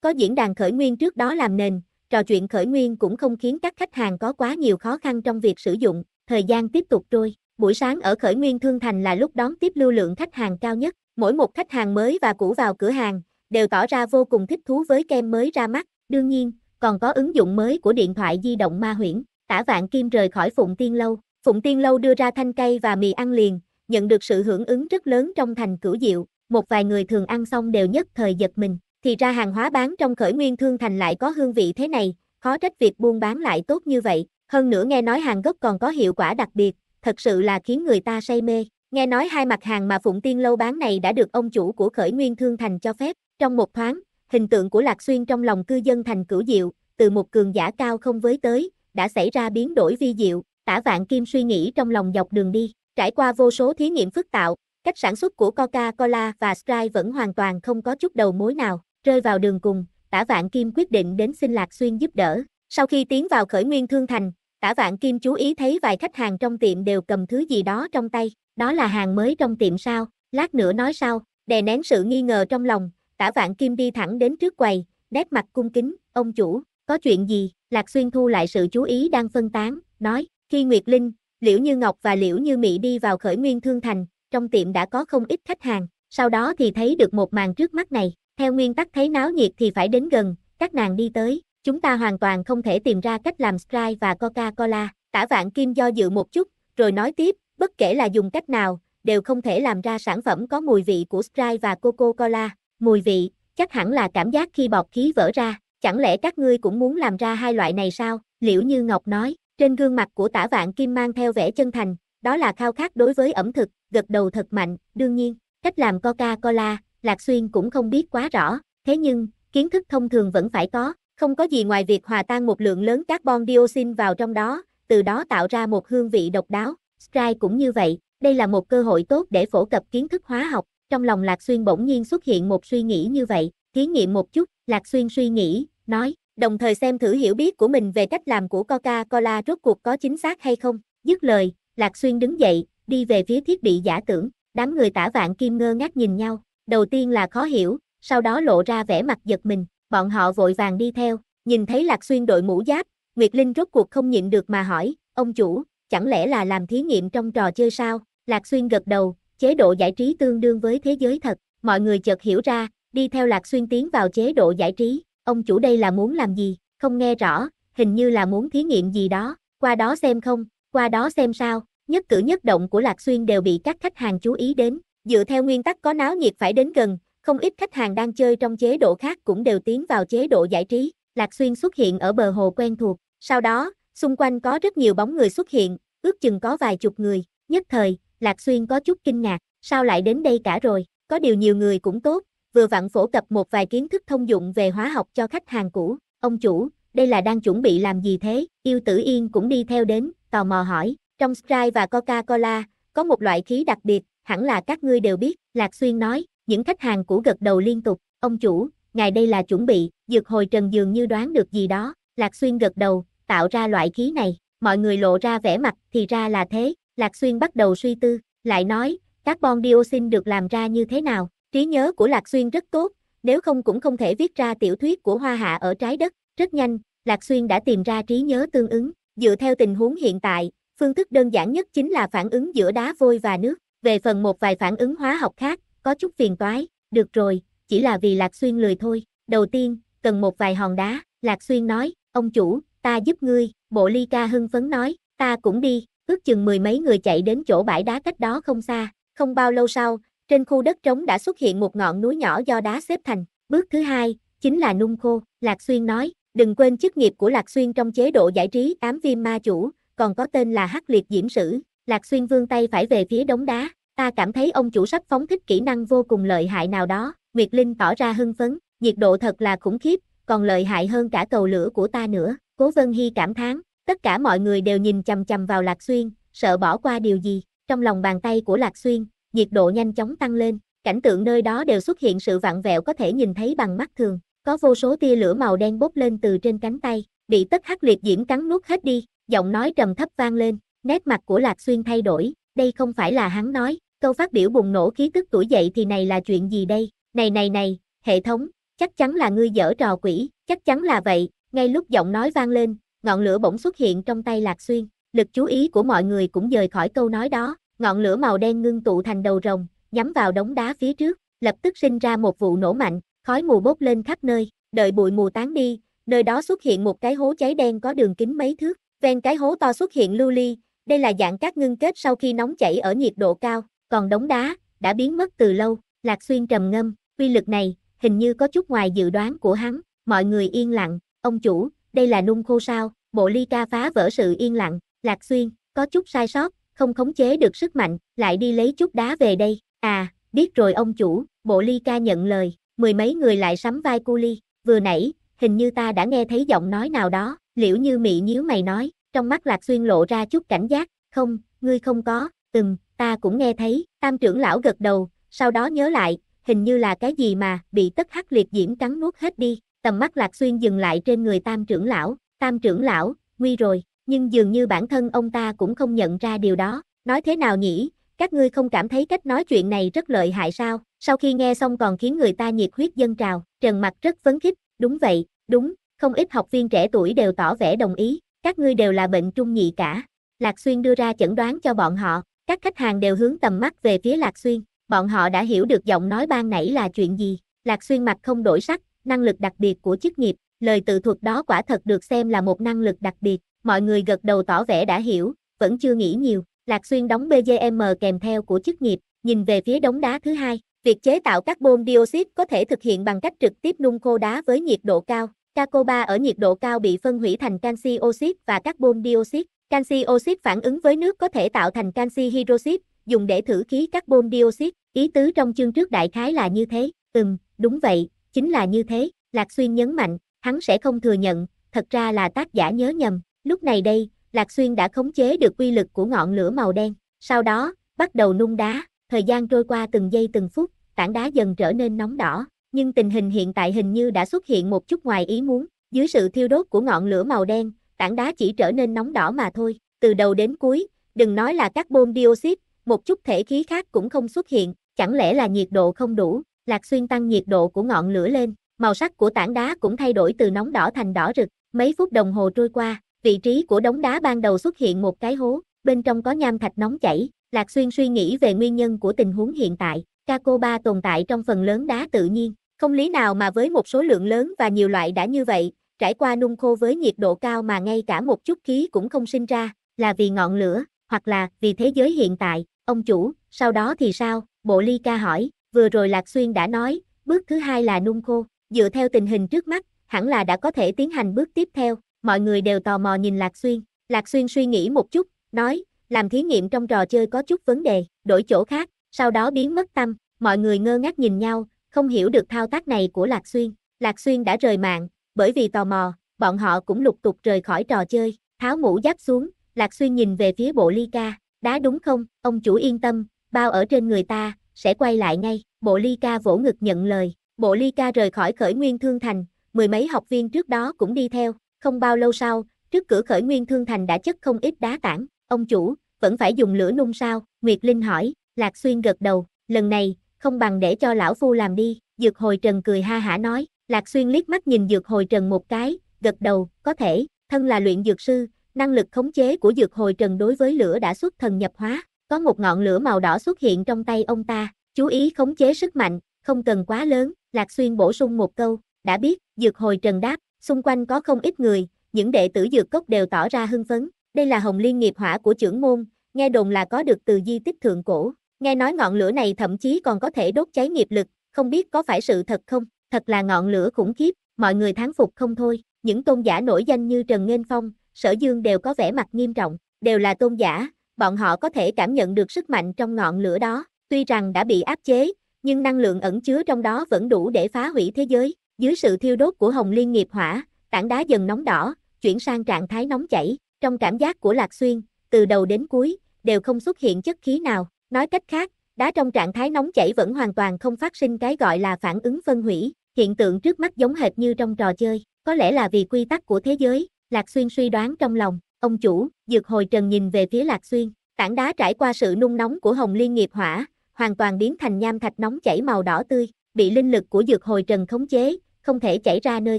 Có diễn đàn khởi nguyên trước đó làm nền, trò chuyện khởi nguyên cũng không khiến các khách hàng có quá nhiều khó khăn trong việc sử dụng, thời gian tiếp tục trôi. Buổi sáng ở khởi nguyên Thương Thành là lúc đón tiếp lưu lượng khách hàng cao nhất, mỗi một khách hàng mới và cũ vào cửa hàng, đều tỏ ra vô cùng thích thú với kem mới ra mắt, đương nhiên, còn có ứng dụng mới của điện thoại di động ma huyễn, tả vạn kim rời khỏi Phụng Tiên Lâu, Phụng Tiên Lâu đưa ra thanh cây và mì ăn liền, nhận được sự hưởng ứng rất lớn trong thành cửu diệu, một vài người thường ăn xong đều nhất thời giật mình, thì ra hàng hóa bán trong khởi nguyên thương thành lại có hương vị thế này, khó trách việc buôn bán lại tốt như vậy, hơn nữa nghe nói hàng gốc còn có hiệu quả đặc biệt, thật sự là khiến người ta say mê. Nghe nói hai mặt hàng mà Phụng Tiên lâu bán này đã được ông chủ của Khởi Nguyên Thương Thành cho phép, trong một thoáng, hình tượng của Lạc Xuyên trong lòng cư dân thành cửu diệu, từ một cường giả cao không với tới, đã xảy ra biến đổi vi diệu, tả vạn kim suy nghĩ trong lòng dọc đường đi, trải qua vô số thí nghiệm phức tạo, cách sản xuất của Coca-Cola và Sprite vẫn hoàn toàn không có chút đầu mối nào, rơi vào đường cùng, tả vạn kim quyết định đến xin Lạc Xuyên giúp đỡ. Sau khi tiến vào khởi nguyên thương thành, Tả vạn kim chú ý thấy vài khách hàng trong tiệm đều cầm thứ gì đó trong tay, đó là hàng mới trong tiệm sao, lát nữa nói sao, đè nén sự nghi ngờ trong lòng, tả vạn kim đi thẳng đến trước quầy, nét mặt cung kính, ông chủ, có chuyện gì, Lạc Xuyên thu lại sự chú ý đang phân tán, nói, khi Nguyệt Linh, Liễu Như Ngọc và Liễu Như Mỹ đi vào khởi nguyên thương thành, trong tiệm đã có không ít khách hàng, sau đó thì thấy được một màn trước mắt này, theo nguyên tắc thấy náo nhiệt thì phải đến gần, các nàng đi tới, Chúng ta hoàn toàn không thể tìm ra cách làm Sprite và Coca-Cola. Tả vạn kim do dự một chút, rồi nói tiếp, bất kể là dùng cách nào, đều không thể làm ra sản phẩm có mùi vị của Sprite và Coca-Cola. Mùi vị, chắc hẳn là cảm giác khi bọt khí vỡ ra. Chẳng lẽ các ngươi cũng muốn làm ra hai loại này sao? Liễu Như Ngọc nói, trên gương mặt của tả vạn kim mang theo vẻ chân thành, đó là khao khát đối với ẩm thực, gật đầu thật mạnh, đương nhiên, cách làm Coca-Cola, Lạc Xuyên cũng không biết quá rõ, thế nhưng, kiến thức thông thường vẫn phải có, không có gì ngoài việc hòa tan một lượng lớn carbon dioxin vào trong đó, từ đó tạo ra một hương vị độc đáo. Stride cũng như vậy, đây là một cơ hội tốt để phổ cập kiến thức hóa học. Trong lòng Lạc Xuyên bỗng nhiên xuất hiện một suy nghĩ như vậy, thí nghiệm một chút, Lạc Xuyên suy nghĩ, nói, đồng thời xem thử hiểu biết của mình về cách làm của Coca-Cola rốt cuộc có chính xác hay không. Dứt lời, Lạc Xuyên đứng dậy, đi về phía thiết bị giả tưởng, đám người tả vạn kim ngơ ngác nhìn nhau, đầu tiên là khó hiểu, sau đó lộ ra vẻ mặt giật mình, bọn họ vội vàng đi theo, nhìn thấy Lạc Xuyên đội mũ giáp, Nguyệt Linh rốt cuộc không nhịn được mà hỏi, ông chủ, chẳng lẽ là làm thí nghiệm trong trò chơi sao? Lạc Xuyên gật đầu, chế độ giải trí tương đương với thế giới thật, mọi người chợt hiểu ra, đi theo Lạc Xuyên tiến vào chế độ giải trí, ông chủ đây là muốn làm gì, không nghe rõ, hình như là muốn thí nghiệm gì đó, qua đó xem không, qua đó xem sao, nhất cử nhất động của Lạc Xuyên đều bị các khách hàng chú ý đến, dựa theo nguyên tắc có náo nhiệt phải đến gần, không ít khách hàng đang chơi trong chế độ khác cũng đều tiến vào chế độ giải trí. Lạc Xuyên xuất hiện ở bờ hồ quen thuộc, sau đó, xung quanh có rất nhiều bóng người xuất hiện, ước chừng có vài chục người, nhất thời, Lạc Xuyên có chút kinh ngạc, sao lại đến đây cả rồi, có điều nhiều người cũng tốt, vừa vặn phổ cập một vài kiến thức thông dụng về hóa học cho khách hàng cũ, ông chủ, đây là đang chuẩn bị làm gì thế, yêu tử yên cũng đi theo đến, tò mò hỏi, trong Sprite và Coca-Cola, có một loại khí đặc biệt, hẳn là các ngươi đều biết, Lạc Xuyên nói, những khách hàng cũ gật đầu liên tục, ông chủ, ngài đây là chuẩn bị, dược hồi trần dường như đoán được gì đó, Lạc Xuyên gật đầu, tạo ra loại khí này, mọi người lộ ra vẻ mặt, thì ra là thế, Lạc Xuyên bắt đầu suy tư, lại nói, carbon dioxin được làm ra như thế nào, trí nhớ của Lạc Xuyên rất tốt, nếu không cũng không thể viết ra tiểu thuyết của Hoa Hạ ở trái đất, rất nhanh, Lạc Xuyên đã tìm ra trí nhớ tương ứng, dựa theo tình huống hiện tại, phương thức đơn giản nhất chính là phản ứng giữa đá vôi và nước, về phần một vài phản ứng hóa học khác, có chút phiền toái, được rồi, chỉ là vì Lạc Xuyên lười thôi, đầu tiên, cần một vài hòn đá, Lạc Xuyên nói, ông chủ, ta giúp ngươi, bộ ly ca hưng phấn nói, ta cũng đi, ước chừng mười mấy người chạy đến chỗ bãi đá cách đó không xa, không bao lâu sau, trên khu đất trống đã xuất hiện một ngọn núi nhỏ do đá xếp thành, bước thứ hai, chính là nung khô, Lạc Xuyên nói, đừng quên chức nghiệp của Lạc Xuyên trong chế độ giải trí ám viêm ma chủ, còn có tên là hắc liệt diễm sử, Lạc Xuyên vương tay phải về phía đống đá, ta cảm thấy ông chủ sắp phóng thích kỹ năng vô cùng lợi hại nào đó, Nguyệt Linh tỏ ra hưng phấn, nhiệt độ thật là khủng khiếp, còn lợi hại hơn cả cầu lửa của ta nữa, Cố Vân Hy cảm thán, tất cả mọi người đều nhìn chằm chằm vào Lạc Xuyên, sợ bỏ qua điều gì, trong lòng bàn tay của Lạc Xuyên, nhiệt độ nhanh chóng tăng lên, cảnh tượng nơi đó đều xuất hiện sự vặn vẹo có thể nhìn thấy bằng mắt thường, có vô số tia lửa màu đen bốc lên từ trên cánh tay, bị tất hắc liệt diễm cắn nuốt hết đi, giọng nói trầm thấp vang lên, nét mặt của Lạc Xuyên thay đổi, đây không phải là hắn nói, câu phát biểu bùng nổ khí tức tuổi dậy thì này là chuyện gì đây? Này này này, hệ thống, chắc chắn là ngươi dở trò quỷ, chắc chắn là vậy, ngay lúc giọng nói vang lên, ngọn lửa bỗng xuất hiện trong tay Lạc Xuyên, lực chú ý của mọi người cũng dời khỏi câu nói đó, ngọn lửa màu đen ngưng tụ thành đầu rồng, nhắm vào đống đá phía trước, lập tức sinh ra một vụ nổ mạnh, khói mù bốc lên khắp nơi, đợi bụi mù tán đi, nơi đó xuất hiện một cái hố cháy đen có đường kính mấy thước, ven cái hố to xuất hiện lưu ly, đây là dạng cát ngưng kết sau khi nóng chảy ở nhiệt độ cao, còn đống đá, đã biến mất từ lâu, Lạc Xuyên trầm ngâm, quy lực này, hình như có chút ngoài dự đoán của hắn, mọi người yên lặng, ông chủ, đây là nung khô sao, bộ ly ca phá vỡ sự yên lặng, Lạc Xuyên, có chút sai sót, không khống chế được sức mạnh, lại đi lấy chút đá về đây, à, biết rồi ông chủ, bộ ly ca nhận lời, mười mấy người lại sắm vai cu ly, vừa nãy, hình như ta đã nghe thấy giọng nói nào đó, liễu như mị nhíu mày nói, trong mắt Lạc Xuyên lộ ra chút cảnh giác, không, ngươi không có, từng, ta cũng nghe thấy, tam trưởng lão gật đầu, sau đó nhớ lại, hình như là cái gì mà, bị tất hắc liệt diễm cắn nuốt hết đi, tầm mắt lạc xuyên dừng lại trên người tam trưởng lão, tam trưởng lão, nguy rồi, nhưng dường như bản thân ông ta cũng không nhận ra điều đó, nói thế nào nhỉ, các ngươi không cảm thấy cách nói chuyện này rất lợi hại sao, sau khi nghe xong còn khiến người ta nhiệt huyết dân trào, trần mặt rất phấn khích, đúng vậy, đúng, không ít học viên trẻ tuổi đều tỏ vẻ đồng ý, các ngươi đều là bệnh trung nhị cả, Lạc Xuyên đưa ra chẩn đoán cho bọn họ, các khách hàng đều hướng tầm mắt về phía Lạc Xuyên, bọn họ đã hiểu được giọng nói ban nãy là chuyện gì. Lạc Xuyên mặt không đổi sắc, năng lực đặc biệt của chức nghiệp, lời tự thuật đó quả thật được xem là một năng lực đặc biệt. Mọi người gật đầu tỏ vẻ đã hiểu, vẫn chưa nghĩ nhiều. Lạc Xuyên đóng BGM kèm theo của chức nghiệp, nhìn về phía đống đá thứ hai. Việc chế tạo carbon dioxide có thể thực hiện bằng cách trực tiếp nung khô đá với nhiệt độ cao. Cacoba ở nhiệt độ cao bị phân hủy thành canxi oxit và carbon dioxide. Canxi oxit phản ứng với nước có thể tạo thành canxi hydroxit, dùng để thử khí carbon dioxide. Ý tứ trong chương trước đại khái là như thế. Ừm, đúng vậy, chính là như thế. Lạc Xuyên nhấn mạnh, hắn sẽ không thừa nhận, thật ra là tác giả nhớ nhầm. Lúc này đây, Lạc Xuyên đã khống chế được quy lực của ngọn lửa màu đen. Sau đó, bắt đầu nung đá, thời gian trôi qua từng giây từng phút, tảng đá dần trở nên nóng đỏ. Nhưng tình hình hiện tại hình như đã xuất hiện một chút ngoài ý muốn. Dưới sự thiêu đốt của ngọn lửa màu đen, tảng đá chỉ trở nên nóng đỏ mà thôi. Từ đầu đến cuối, đừng nói là carbon dioxide, một chút thể khí khác cũng không xuất hiện, chẳng lẽ là nhiệt độ không đủ, Lạc Xuyên tăng nhiệt độ của ngọn lửa lên, màu sắc của tảng đá cũng thay đổi từ nóng đỏ thành đỏ rực, mấy phút đồng hồ trôi qua, vị trí của đống đá ban đầu xuất hiện một cái hố, bên trong có nham thạch nóng chảy, Lạc Xuyên suy nghĩ về nguyên nhân của tình huống hiện tại, Cacoba tồn tại trong phần lớn đá tự nhiên, không lý nào mà với một số lượng lớn và nhiều loại đã như vậy, trải qua nung khô với nhiệt độ cao mà ngay cả một chút khí cũng không sinh ra, là vì ngọn lửa, hoặc là vì thế giới hiện tại, ông chủ, sau đó thì sao, bộ ly ca hỏi, vừa rồi Lạc Xuyên đã nói, bước thứ hai là nung khô, dựa theo tình hình trước mắt, hẳn là đã có thể tiến hành bước tiếp theo, mọi người đều tò mò nhìn Lạc Xuyên, Lạc Xuyên suy nghĩ một chút, nói, làm thí nghiệm trong trò chơi có chút vấn đề, đổi chỗ khác, sau đó biến mất tâm, mọi người ngơ ngác nhìn nhau, không hiểu được thao tác này của Lạc Xuyên, Lạc Xuyên đã rời mạng, bởi vì tò mò, bọn họ cũng lục tục rời khỏi trò chơi, tháo mũ giáp xuống, Lạc Xuyên nhìn về phía bộ ly ca, đá đúng không, ông chủ yên tâm, bao ở trên người ta, sẽ quay lại ngay, bộ ly ca vỗ ngực nhận lời, bộ ly ca rời khỏi khởi nguyên thương thành, mười mấy học viên trước đó cũng đi theo, không bao lâu sau, trước cửa khởi nguyên thương thành đã chất không ít đá tảng, ông chủ, vẫn phải dùng lửa nung sao, Nguyệt Linh hỏi, Lạc Xuyên gật đầu, lần này, không bằng để cho lão phu làm đi, dược hồi trần cười ha hả nói, Lạc Xuyên liếc mắt nhìn dược hồi trần một cái, gật đầu, có thể, thân là luyện dược sư, năng lực khống chế của dược hồi trần đối với lửa đã xuất thần nhập hóa, có một ngọn lửa màu đỏ xuất hiện trong tay ông ta, chú ý khống chế sức mạnh, không cần quá lớn, Lạc Xuyên bổ sung một câu, đã biết, dược hồi trần đáp, xung quanh có không ít người, những đệ tử dược cốc đều tỏ ra hưng phấn, đây là hồng liên nghiệp hỏa của trưởng môn, nghe đồn là có được từ di tích thượng cổ, nghe nói ngọn lửa này thậm chí còn có thể đốt cháy nghiệp lực, không biết có phải sự thật không? thật là ngọn lửa khủng khiếp, mọi người thán phục không thôi, những tôn giả nổi danh như Trần Nghênh Phong, Sở Dương đều có vẻ mặt nghiêm trọng, đều là tôn giả, bọn họ có thể cảm nhận được sức mạnh trong ngọn lửa đó, tuy rằng đã bị áp chế, nhưng năng lượng ẩn chứa trong đó vẫn đủ để phá hủy thế giới, dưới sự thiêu đốt của Hồng Liên nghiệp hỏa, tảng đá dần nóng đỏ, chuyển sang trạng thái nóng chảy, trong cảm giác của Lạc Xuyên, từ đầu đến cuối, đều không xuất hiện chất khí nào, nói cách khác, đá trong trạng thái nóng chảy vẫn hoàn toàn không phát sinh cái gọi là phản ứng phân hủy, Hiện tượng trước mắt giống hệt như trong trò chơi, có lẽ là vì quy tắc của thế giới, Lạc Xuyên suy đoán trong lòng, ông chủ, dược hồi trần nhìn về phía Lạc Xuyên, tảng đá trải qua sự nung nóng của hồng liên nghiệp hỏa, hoàn toàn biến thành nham thạch nóng chảy màu đỏ tươi, bị linh lực của dược hồi trần khống chế, không thể chảy ra nơi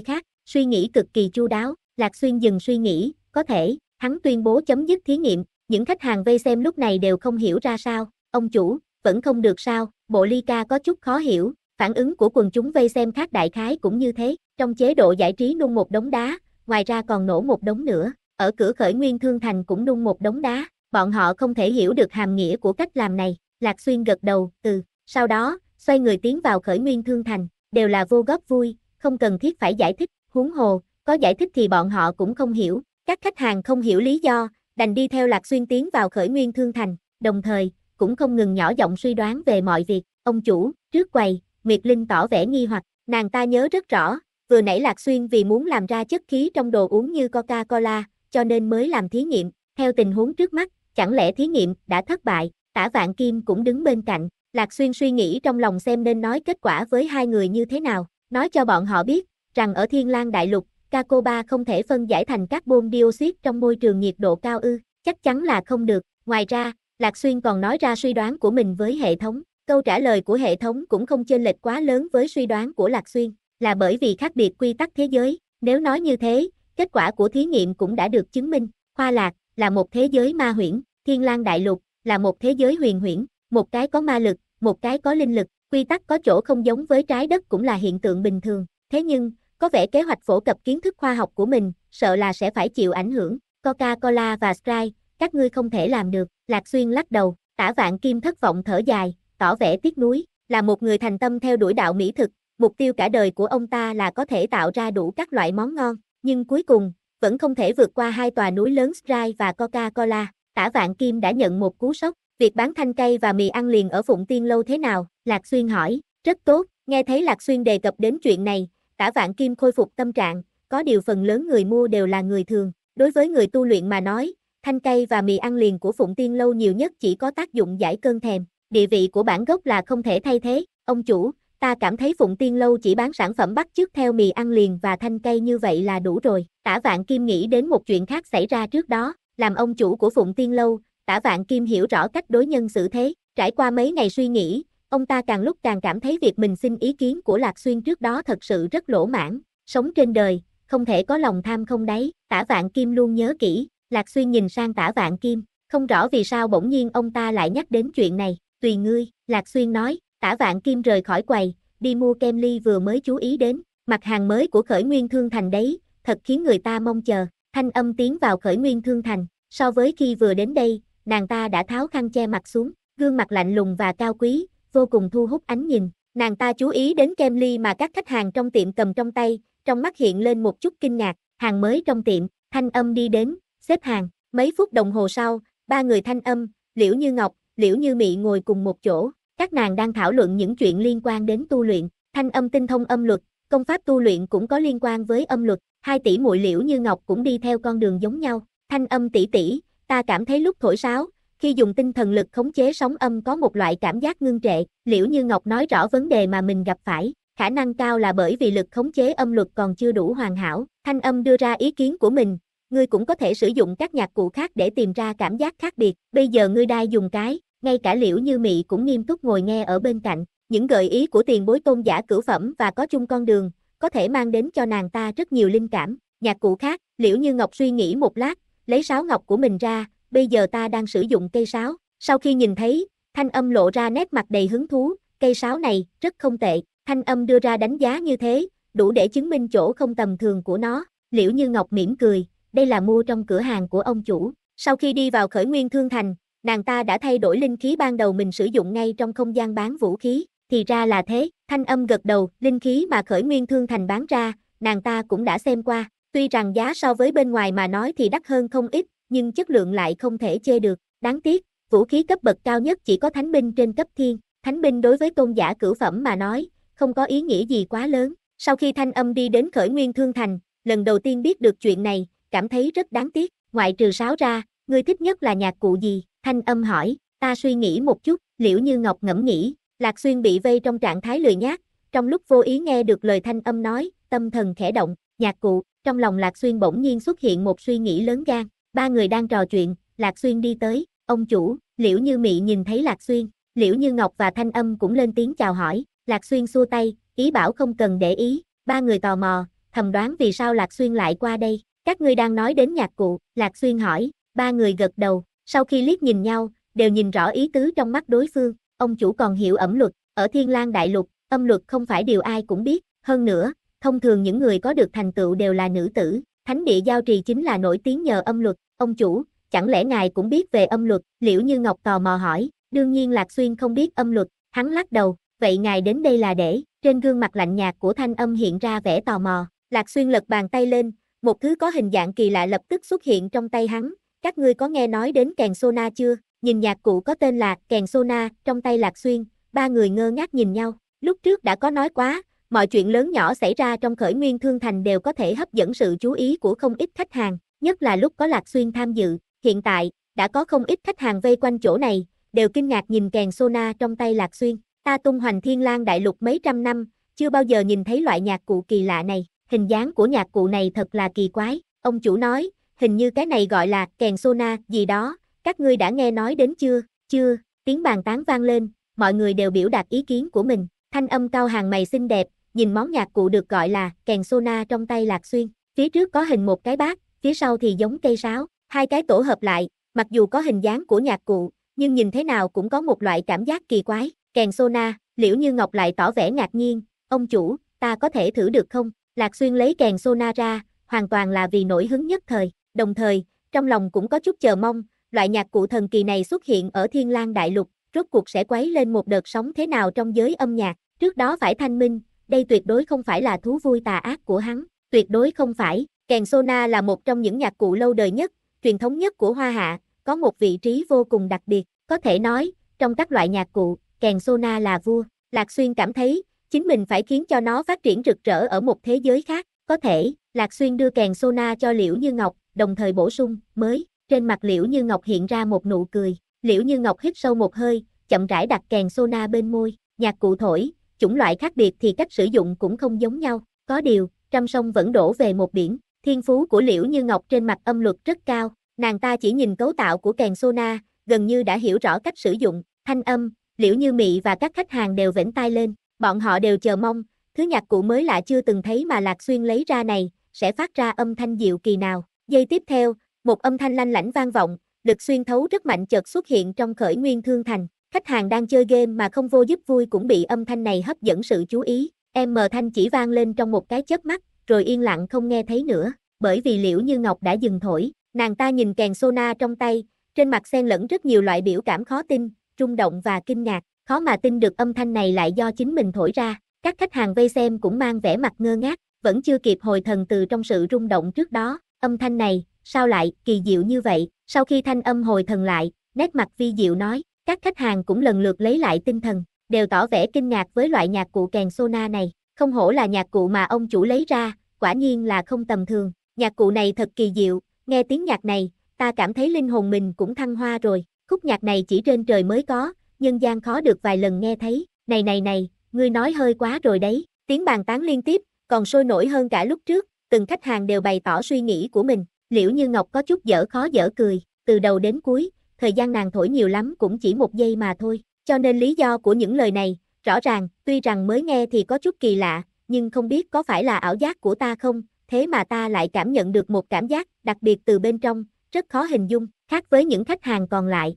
khác, suy nghĩ cực kỳ chu đáo, Lạc Xuyên dừng suy nghĩ, có thể, hắn tuyên bố chấm dứt thí nghiệm, những khách hàng vây xem lúc này đều không hiểu ra sao, ông chủ, vẫn không được sao, bộ ly ca có chút khó hiểu, Phản ứng của quần chúng vây xem khác đại khái cũng như thế, trong chế độ giải trí nung một đống đá, ngoài ra còn nổ một đống nữa, ở cửa khởi nguyên thương thành cũng nung một đống đá, bọn họ không thể hiểu được hàm nghĩa của cách làm này, Lạc Xuyên gật đầu, từ, sau đó, xoay người tiến vào khởi nguyên thương thành, đều là vô góp vui, không cần thiết phải giải thích, huống hồ, có giải thích thì bọn họ cũng không hiểu, các khách hàng không hiểu lý do, đành đi theo Lạc Xuyên tiến vào khởi nguyên thương thành, đồng thời, cũng không ngừng nhỏ giọng suy đoán về mọi việc, ông chủ, trước quầy, Nguyệt Linh tỏ vẻ nghi hoặc, nàng ta nhớ rất rõ, vừa nãy Lạc Xuyên vì muốn làm ra chất khí trong đồ uống như Coca-Cola, cho nên mới làm thí nghiệm, theo tình huống trước mắt, chẳng lẽ thí nghiệm đã thất bại, tả vạn kim cũng đứng bên cạnh, Lạc Xuyên suy nghĩ trong lòng xem nên nói kết quả với hai người như thế nào, nói cho bọn họ biết, rằng ở Thiên lang Đại Lục, Cacoba không thể phân giải thành carbon dioxide trong môi trường nhiệt độ cao ư, chắc chắn là không được, ngoài ra, Lạc Xuyên còn nói ra suy đoán của mình với hệ thống, Câu trả lời của hệ thống cũng không chênh lệch quá lớn với suy đoán của Lạc Xuyên, là bởi vì khác biệt quy tắc thế giới, nếu nói như thế, kết quả của thí nghiệm cũng đã được chứng minh, khoa Lạc là một thế giới ma huyễn, Thiên Lang Đại Lục là một thế giới huyền huyễn, một cái có ma lực, một cái có linh lực, quy tắc có chỗ không giống với trái đất cũng là hiện tượng bình thường, thế nhưng, có vẻ kế hoạch phổ cập kiến thức khoa học của mình, sợ là sẽ phải chịu ảnh hưởng, Coca-Cola và Sprite, các ngươi không thể làm được, Lạc Xuyên lắc đầu, tả vạn kim thất vọng thở dài, tỏ vẻ tiếc nuối, là một người thành tâm theo đuổi đạo mỹ thực, mục tiêu cả đời của ông ta là có thể tạo ra đủ các loại món ngon, nhưng cuối cùng, vẫn không thể vượt qua hai tòa núi lớn Sprite và Coca-Cola, tả vạn kim đã nhận một cú sốc, việc bán thanh cây và mì ăn liền ở Phụng Tiên Lâu thế nào, Lạc Xuyên hỏi, rất tốt, nghe thấy Lạc Xuyên đề cập đến chuyện này, tả vạn kim khôi phục tâm trạng, có điều phần lớn người mua đều là người thường, đối với người tu luyện mà nói, thanh cây và mì ăn liền của Phụng Tiên Lâu nhiều nhất chỉ có tác dụng giải cơn thèm, địa vị của bản gốc là không thể thay thế, ông chủ, ta cảm thấy Phụng Tiên Lâu chỉ bán sản phẩm bắt chước theo mì ăn liền và thanh cây như vậy là đủ rồi. Tả Vạn Kim nghĩ đến một chuyện khác xảy ra trước đó, làm ông chủ của Phụng Tiên Lâu, Tả Vạn Kim hiểu rõ cách đối nhân xử thế, trải qua mấy ngày suy nghĩ, ông ta càng lúc càng cảm thấy việc mình xin ý kiến của Lạc Xuyên trước đó thật sự rất lỗ mãn, sống trên đời, không thể có lòng tham không đấy, Tả Vạn Kim luôn nhớ kỹ, Lạc Xuyên nhìn sang Tả Vạn Kim, không rõ vì sao bỗng nhiên ông ta lại nhắc đến chuyện này, Tùy ngươi, Lạc Xuyên nói, tả vạn kim rời khỏi quầy, đi mua kem ly vừa mới chú ý đến, mặt hàng mới của khởi nguyên thương thành đấy, thật khiến người ta mong chờ, thanh âm tiến vào khởi nguyên thương thành, so với khi vừa đến đây, nàng ta đã tháo khăn che mặt xuống, gương mặt lạnh lùng và cao quý, vô cùng thu hút ánh nhìn, nàng ta chú ý đến kem ly mà các khách hàng trong tiệm cầm trong tay, trong mắt hiện lên một chút kinh ngạc, hàng mới trong tiệm, thanh âm đi đến, xếp hàng, mấy phút đồng hồ sau, ba người thanh âm, liễu như ngọc, liễu như mị ngồi cùng một chỗ, các nàng đang thảo luận những chuyện liên quan đến tu luyện, thanh âm tinh thông âm luật, công pháp tu luyện cũng có liên quan với âm luật, hai tỷ muội liễu như ngọc cũng đi theo con đường giống nhau, thanh âm tỷ tỷ, ta cảm thấy lúc thổi sáo, khi dùng tinh thần lực khống chế sóng âm có một loại cảm giác ngưng trệ, liễu như ngọc nói rõ vấn đề mà mình gặp phải, khả năng cao là bởi vì lực khống chế âm luật còn chưa đủ hoàn hảo, thanh âm đưa ra ý kiến của mình, ngươi cũng có thể sử dụng các nhạc cụ khác để tìm ra cảm giác khác biệt. Bây giờ ngươi đai dùng cái, ngay cả liễu như mị cũng nghiêm túc ngồi nghe ở bên cạnh. Những gợi ý của tiền bối tôn giả cử phẩm và có chung con đường, có thể mang đến cho nàng ta rất nhiều linh cảm. Nhạc cụ khác, liễu như ngọc suy nghĩ một lát, lấy sáo ngọc của mình ra, bây giờ ta đang sử dụng cây sáo. Sau khi nhìn thấy, thanh âm lộ ra nét mặt đầy hứng thú, cây sáo này, rất không tệ. Thanh âm đưa ra đánh giá như thế, đủ để chứng minh chỗ không tầm thường của nó. Liễu như ngọc mỉm cười, đây là mua trong cửa hàng của ông chủ. Sau khi đi vào khởi nguyên thương thành, nàng ta đã thay đổi linh khí ban đầu mình sử dụng ngay trong không gian bán vũ khí, thì ra là thế, thanh âm gật đầu, linh khí mà khởi nguyên thương thành bán ra, nàng ta cũng đã xem qua, tuy rằng giá so với bên ngoài mà nói thì đắt hơn không ít, nhưng chất lượng lại không thể chê được, đáng tiếc, vũ khí cấp bậc cao nhất chỉ có thánh binh trên cấp thiên, thánh binh đối với tôn giả cửu phẩm mà nói, không có ý nghĩa gì quá lớn, sau khi thanh âm đi đến khởi nguyên thương thành, lần đầu tiên biết được chuyện này, cảm thấy rất đáng tiếc, ngoại trừ sáo ra, ngươi thích nhất là nhạc cụ gì? Thanh âm hỏi, ta suy nghĩ một chút, liễu như ngọc ngẫm nghĩ, Lạc Xuyên bị vây trong trạng thái lười nhác, trong lúc vô ý nghe được lời thanh âm nói, tâm thần khẽ động, nhạc cụ, trong lòng Lạc Xuyên bỗng nhiên xuất hiện một suy nghĩ lớn gan, ba người đang trò chuyện, Lạc Xuyên đi tới, ông chủ, liễu như mị nhìn thấy Lạc Xuyên, liễu như Ngọc và Thanh Âm cũng lên tiếng chào hỏi, Lạc Xuyên xua tay, ý bảo không cần để ý, ba người tò mò, thầm đoán vì sao Lạc Xuyên lại qua đây, các ngươi đang nói đến nhạc cụ, Lạc Xuyên hỏi, ba người gật đầu, sau khi liếc nhìn nhau, đều nhìn rõ ý tứ trong mắt đối phương, ông chủ còn hiểu ẩm luật, ở Thiên Lang Đại Lục, âm luật không phải điều ai cũng biết, hơn nữa, thông thường những người có được thành tựu đều là nữ tử, thánh địa giao trì chính là nổi tiếng nhờ âm luật, ông chủ, chẳng lẽ ngài cũng biết về âm luật, liễu như Ngọc tò mò hỏi, đương nhiên Lạc Xuyên không biết âm luật, hắn lắc đầu, vậy ngài đến đây là để, trên gương mặt lạnh nhạt của thanh âm hiện ra vẻ tò mò, Lạc Xuyên lật bàn tay lên, một thứ có hình dạng kỳ lạ lập tức xuất hiện trong tay hắn, các ngươi có nghe nói đến kèn Sona chưa? Nhìn nhạc cụ có tên là kèn Sona, trong tay Lạc Xuyên, ba người ngơ ngác nhìn nhau, lúc trước đã có nói quá, mọi chuyện lớn nhỏ xảy ra trong khởi nguyên thương thành đều có thể hấp dẫn sự chú ý của không ít khách hàng, nhất là lúc có Lạc Xuyên tham dự, hiện tại, đã có không ít khách hàng vây quanh chỗ này, đều kinh ngạc nhìn kèn Sona trong tay Lạc Xuyên, ta tung hoành thiên lang đại lục mấy trăm năm, chưa bao giờ nhìn thấy loại nhạc cụ kỳ lạ này, hình dáng của nhạc cụ này thật là kỳ quái, ông chủ nói, hình như cái này gọi là kèn sona gì đó, các ngươi đã nghe nói đến chưa, chưa, tiếng bàn tán vang lên, mọi người đều biểu đạt ý kiến của mình, thanh âm cao hàng mày xinh đẹp, nhìn món nhạc cụ được gọi là kèn sona trong tay Lạc Xuyên, phía trước có hình một cái bát, phía sau thì giống cây sáo, hai cái tổ hợp lại, mặc dù có hình dáng của nhạc cụ, nhưng nhìn thế nào cũng có một loại cảm giác kỳ quái, kèn sona, liễu như ngọc lại tỏ vẻ ngạc nhiên, ông chủ, ta có thể thử được không, Lạc Xuyên lấy kèn Sona ra, hoàn toàn là vì nổi hứng nhất thời, đồng thời, trong lòng cũng có chút chờ mong, loại nhạc cụ thần kỳ này xuất hiện ở Thiên Lang Đại Lục, rốt cuộc sẽ quấy lên một đợt sóng thế nào trong giới âm nhạc, trước đó phải thanh minh, đây tuyệt đối không phải là thú vui tà ác của hắn, tuyệt đối không phải, kèn Sona là một trong những nhạc cụ lâu đời nhất, truyền thống nhất của Hoa Hạ, có một vị trí vô cùng đặc biệt, có thể nói, trong các loại nhạc cụ, kèn Sona là vua, Lạc Xuyên cảm thấy, chính mình phải khiến cho nó phát triển rực rỡ ở một thế giới khác, có thể, Lạc Xuyên đưa kèn Sona cho Liễu Như Ngọc, đồng thời bổ sung, mới, trên mặt Liễu Như Ngọc hiện ra một nụ cười, Liễu Như Ngọc hít sâu một hơi, chậm rãi đặt kèn Sona bên môi, nhạc cụ thổi, chủng loại khác biệt thì cách sử dụng cũng không giống nhau, có điều, trăm sông vẫn đổ về một biển, thiên phú của Liễu Như Ngọc trên mặt âm luật rất cao, nàng ta chỉ nhìn cấu tạo của kèn Sona, gần như đã hiểu rõ cách sử dụng, thanh âm, Liễu Như Mị và các khách hàng đều vểnh tai lên, Bọn họ đều chờ mong, thứ nhạc cụ mới lạ chưa từng thấy mà Lạc Xuyên lấy ra này, sẽ phát ra âm thanh dịu kỳ nào. Giây tiếp theo, một âm thanh lanh lảnh vang vọng, lực xuyên thấu rất mạnh chợt xuất hiện trong khởi nguyên thương thành. Khách hàng đang chơi game mà không vô giúp vui cũng bị âm thanh này hấp dẫn sự chú ý. Em mờ thanh chỉ vang lên trong một cái chớp mắt, rồi yên lặng không nghe thấy nữa, bởi vì liễu như ngọc đã dừng thổi. Nàng ta nhìn kèn sona trong tay, trên mặt xen lẫn rất nhiều loại biểu cảm khó tin, rung động và kinh ngạc. Khó mà tin được âm thanh này lại do chính mình thổi ra, các khách hàng vây xem cũng mang vẻ mặt ngơ ngác, vẫn chưa kịp hồi thần từ trong sự rung động trước đó, âm thanh này, sao lại, kỳ diệu như vậy, sau khi thanh âm hồi thần lại, nét mặt vi diệu nói, các khách hàng cũng lần lượt lấy lại tinh thần, đều tỏ vẻ kinh ngạc với loại nhạc cụ kèn sona này, không hổ là nhạc cụ mà ông chủ lấy ra, quả nhiên là không tầm thường, nhạc cụ này thật kỳ diệu, nghe tiếng nhạc này, ta cảm thấy linh hồn mình cũng thăng hoa rồi, khúc nhạc này chỉ trên trời mới có, nhân gian khó được vài lần nghe thấy, này này này, ngươi nói hơi quá rồi đấy, tiếng bàn tán liên tiếp, còn sôi nổi hơn cả lúc trước, từng khách hàng đều bày tỏ suy nghĩ của mình, liễu như ngọc có chút dở khó dở cười, từ đầu đến cuối, thời gian nàng thổi nhiều lắm cũng chỉ một giây mà thôi, cho nên lý do của những lời này, rõ ràng, tuy rằng mới nghe thì có chút kỳ lạ, nhưng không biết có phải là ảo giác của ta không, thế mà ta lại cảm nhận được một cảm giác, đặc biệt từ bên trong, rất khó hình dung, khác với những khách hàng còn lại,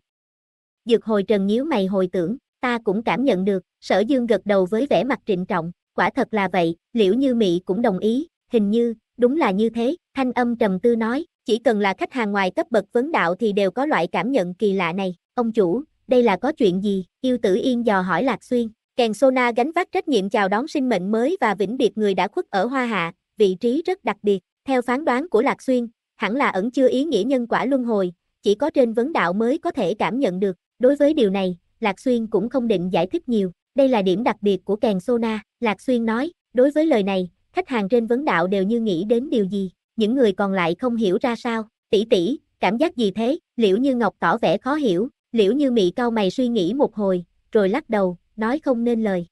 Dược hồi trần nhíu mày hồi tưởng, ta cũng cảm nhận được, sở dương gật đầu với vẻ mặt trịnh trọng, quả thật là vậy, liễu như mỹ cũng đồng ý, hình như, đúng là như thế, thanh âm trầm tư nói, chỉ cần là khách hàng ngoài cấp bậc vấn đạo thì đều có loại cảm nhận kỳ lạ này, ông chủ, đây là có chuyện gì, yêu tử yên dò hỏi lạc xuyên, kèn sona gánh vác trách nhiệm chào đón sinh mệnh mới và vĩnh biệt người đã khuất ở hoa hạ, vị trí rất đặc biệt, theo phán đoán của lạc xuyên, hẳn là ẩn chưa ý nghĩa nhân quả luân hồi, chỉ có trên vấn đạo mới có thể cảm nhận được, Đối với điều này, Lạc Xuyên cũng không định giải thích nhiều, đây là điểm đặc biệt của kèn Sona, Lạc Xuyên nói, đối với lời này, khách hàng trên vấn đạo đều như nghĩ đến điều gì, những người còn lại không hiểu ra sao, tỷ tỷ, cảm giác gì thế, liễu như Ngọc tỏ vẻ khó hiểu, liễu như mị cao mày suy nghĩ một hồi, rồi lắc đầu, nói không nên lời.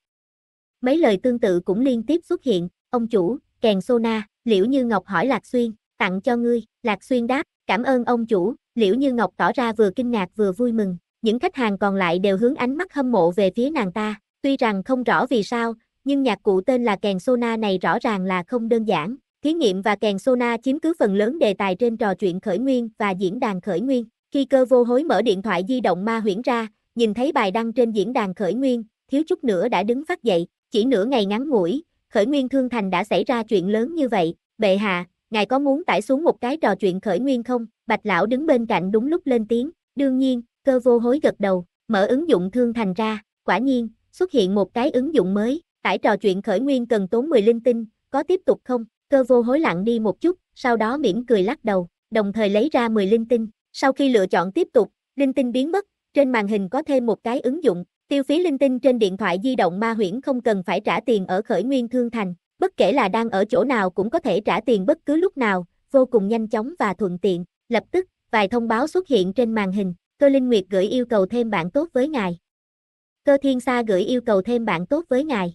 Mấy lời tương tự cũng liên tiếp xuất hiện, ông chủ, kèn Sona, liễu như Ngọc hỏi Lạc Xuyên, tặng cho ngươi, Lạc Xuyên đáp, cảm ơn ông chủ, liễu như Ngọc tỏ ra vừa kinh ngạc vừa vui mừng, những khách hàng còn lại đều hướng ánh mắt hâm mộ về phía nàng ta, tuy rằng không rõ vì sao, nhưng nhạc cụ tên là kèn Sona này rõ ràng là không đơn giản. Thí nghiệm và kèn Sona chiếm cứ phần lớn đề tài trên trò chuyện khởi nguyên và diễn đàn khởi nguyên. Khi cơ vô hối mở điện thoại di động ma huyễn ra, nhìn thấy bài đăng trên diễn đàn khởi nguyên, thiếu chút nữa đã đứng phát dậy, chỉ nửa ngày ngắn ngủi, khởi nguyên thương thành đã xảy ra chuyện lớn như vậy, bệ hạ, ngài có muốn tải xuống một cái trò chuyện khởi nguyên không? Bạch lão đứng bên cạnh đúng lúc lên tiếng, đương nhiên, Cơ vô hối gật đầu, mở ứng dụng thương thành ra, quả nhiên, xuất hiện một cái ứng dụng mới, tải trò chuyện khởi nguyên cần tốn 10 linh tinh, có tiếp tục không? Cơ vô hối lặng đi một chút, sau đó mỉm cười lắc đầu, đồng thời lấy ra 10 linh tinh, sau khi lựa chọn tiếp tục, linh tinh biến mất, trên màn hình có thêm một cái ứng dụng, tiêu phí linh tinh trên điện thoại di động ma huyễn không cần phải trả tiền ở khởi nguyên thương thành, bất kể là đang ở chỗ nào cũng có thể trả tiền bất cứ lúc nào, vô cùng nhanh chóng và thuận tiện, lập tức, vài thông báo xuất hiện trên màn hình, Cơ Linh Nguyệt gửi yêu cầu thêm bạn tốt với ngài. Cơ Thiên Sa gửi yêu cầu thêm bạn tốt với ngài.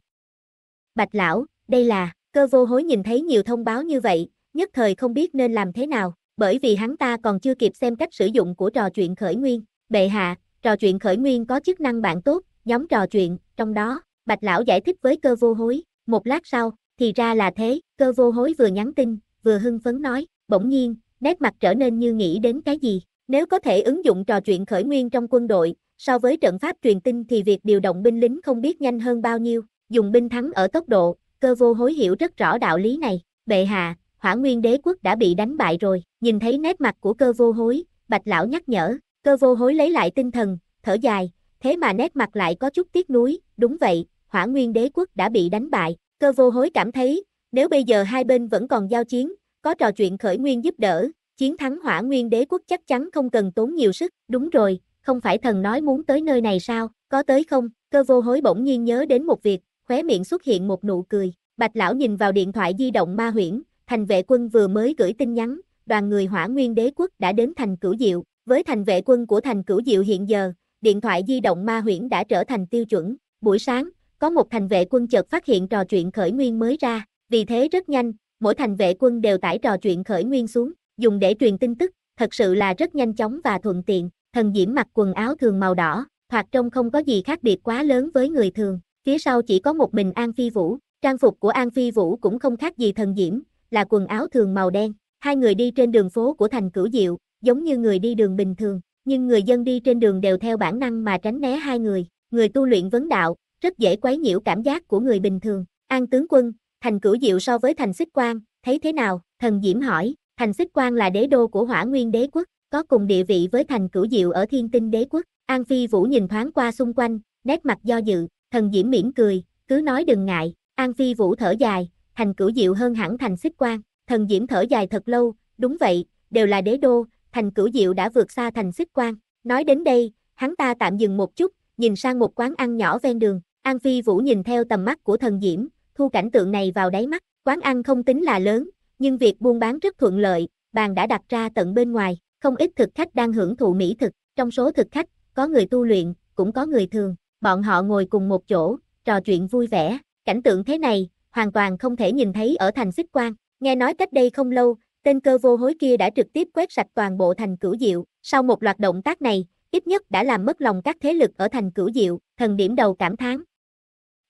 Bạch Lão, đây là, cơ vô hối nhìn thấy nhiều thông báo như vậy, nhất thời không biết nên làm thế nào, bởi vì hắn ta còn chưa kịp xem cách sử dụng của trò chuyện khởi nguyên. Bệ hạ, trò chuyện khởi nguyên có chức năng bạn tốt, nhóm trò chuyện, trong đó, Bạch Lão giải thích với cơ vô hối, một lát sau, thì ra là thế, cơ vô hối vừa nhắn tin, vừa hưng phấn nói, bỗng nhiên, nét mặt trở nên như nghĩ đến cái gì, nếu có thể ứng dụng trò chuyện khởi nguyên trong quân đội, so với trận pháp truyền tin thì việc điều động binh lính không biết nhanh hơn bao nhiêu, dùng binh thắng ở tốc độ, cơ vô hối hiểu rất rõ đạo lý này, bệ hạ, hỏa nguyên đế quốc đã bị đánh bại rồi, nhìn thấy nét mặt của cơ vô hối, bạch lão nhắc nhở, cơ vô hối lấy lại tinh thần, thở dài, thế mà nét mặt lại có chút tiếc nuối, đúng vậy, hỏa nguyên đế quốc đã bị đánh bại, cơ vô hối cảm thấy, nếu bây giờ hai bên vẫn còn giao chiến, có trò chuyện khởi nguyên giúp đỡ, Chiến thắng hỏa nguyên đế quốc chắc chắn không cần tốn nhiều sức, đúng rồi, không phải thần nói muốn tới nơi này sao, có tới không, cơ vô hối bỗng nhiên nhớ đến một việc, khóe miệng xuất hiện một nụ cười, bạch lão nhìn vào điện thoại di động ma huyễn, thành vệ quân vừa mới gửi tin nhắn, đoàn người hỏa nguyên đế quốc đã đến thành cửu diệu, với thành vệ quân của thành cửu diệu hiện giờ, điện thoại di động ma huyễn đã trở thành tiêu chuẩn, buổi sáng, có một thành vệ quân chợt phát hiện trò chuyện khởi nguyên mới ra, vì thế rất nhanh, mỗi thành vệ quân đều tải trò chuyện khởi nguyên xuống, dùng để truyền tin tức, thật sự là rất nhanh chóng và thuận tiện, thần diễm mặc quần áo thường màu đỏ, thoạt trông không có gì khác biệt quá lớn với người thường, phía sau chỉ có một mình An Phi Vũ, trang phục của An Phi Vũ cũng không khác gì thần diễm, là quần áo thường màu đen, hai người đi trên đường phố của thành Cửu Diệu, giống như người đi đường bình thường, nhưng người dân đi trên đường đều theo bản năng mà tránh né hai người, người tu luyện vấn đạo, rất dễ quấy nhiễu cảm giác của người bình thường. An tướng quân, thành Cửu Diệu so với thành Xích Quang, thấy thế nào? Thần Diễm hỏi, Thành Xích Quang là đế đô của Hỏa Nguyên Đế quốc, có cùng địa vị với thành Cửu Diệu ở Thiên Tinh Đế quốc. An Phi Vũ nhìn thoáng qua xung quanh, nét mặt do dự, thần diễm mỉm cười, cứ nói đừng ngại. An Phi Vũ thở dài, thành Cửu Diệu hơn hẳn thành Xích Quang. Thần diễm thở dài thật lâu, đúng vậy, đều là đế đô, thành Cửu Diệu đã vượt xa thành Xích Quang. Nói đến đây, hắn ta tạm dừng một chút, nhìn sang một quán ăn nhỏ ven đường. An Phi Vũ nhìn theo tầm mắt của thần diễm, thu cảnh tượng này vào đáy mắt, quán ăn không tính là lớn, nhưng việc buôn bán rất thuận lợi, bàn đã đặt ra tận bên ngoài, không ít thực khách đang hưởng thụ mỹ thực, trong số thực khách, có người tu luyện, cũng có người thường, bọn họ ngồi cùng một chỗ, trò chuyện vui vẻ, cảnh tượng thế này, hoàn toàn không thể nhìn thấy ở thành xích Quan. nghe nói cách đây không lâu, tên cơ vô hối kia đã trực tiếp quét sạch toàn bộ thành cửu diệu, sau một loạt động tác này, ít nhất đã làm mất lòng các thế lực ở thành cửu diệu, thần điểm đầu cảm thán.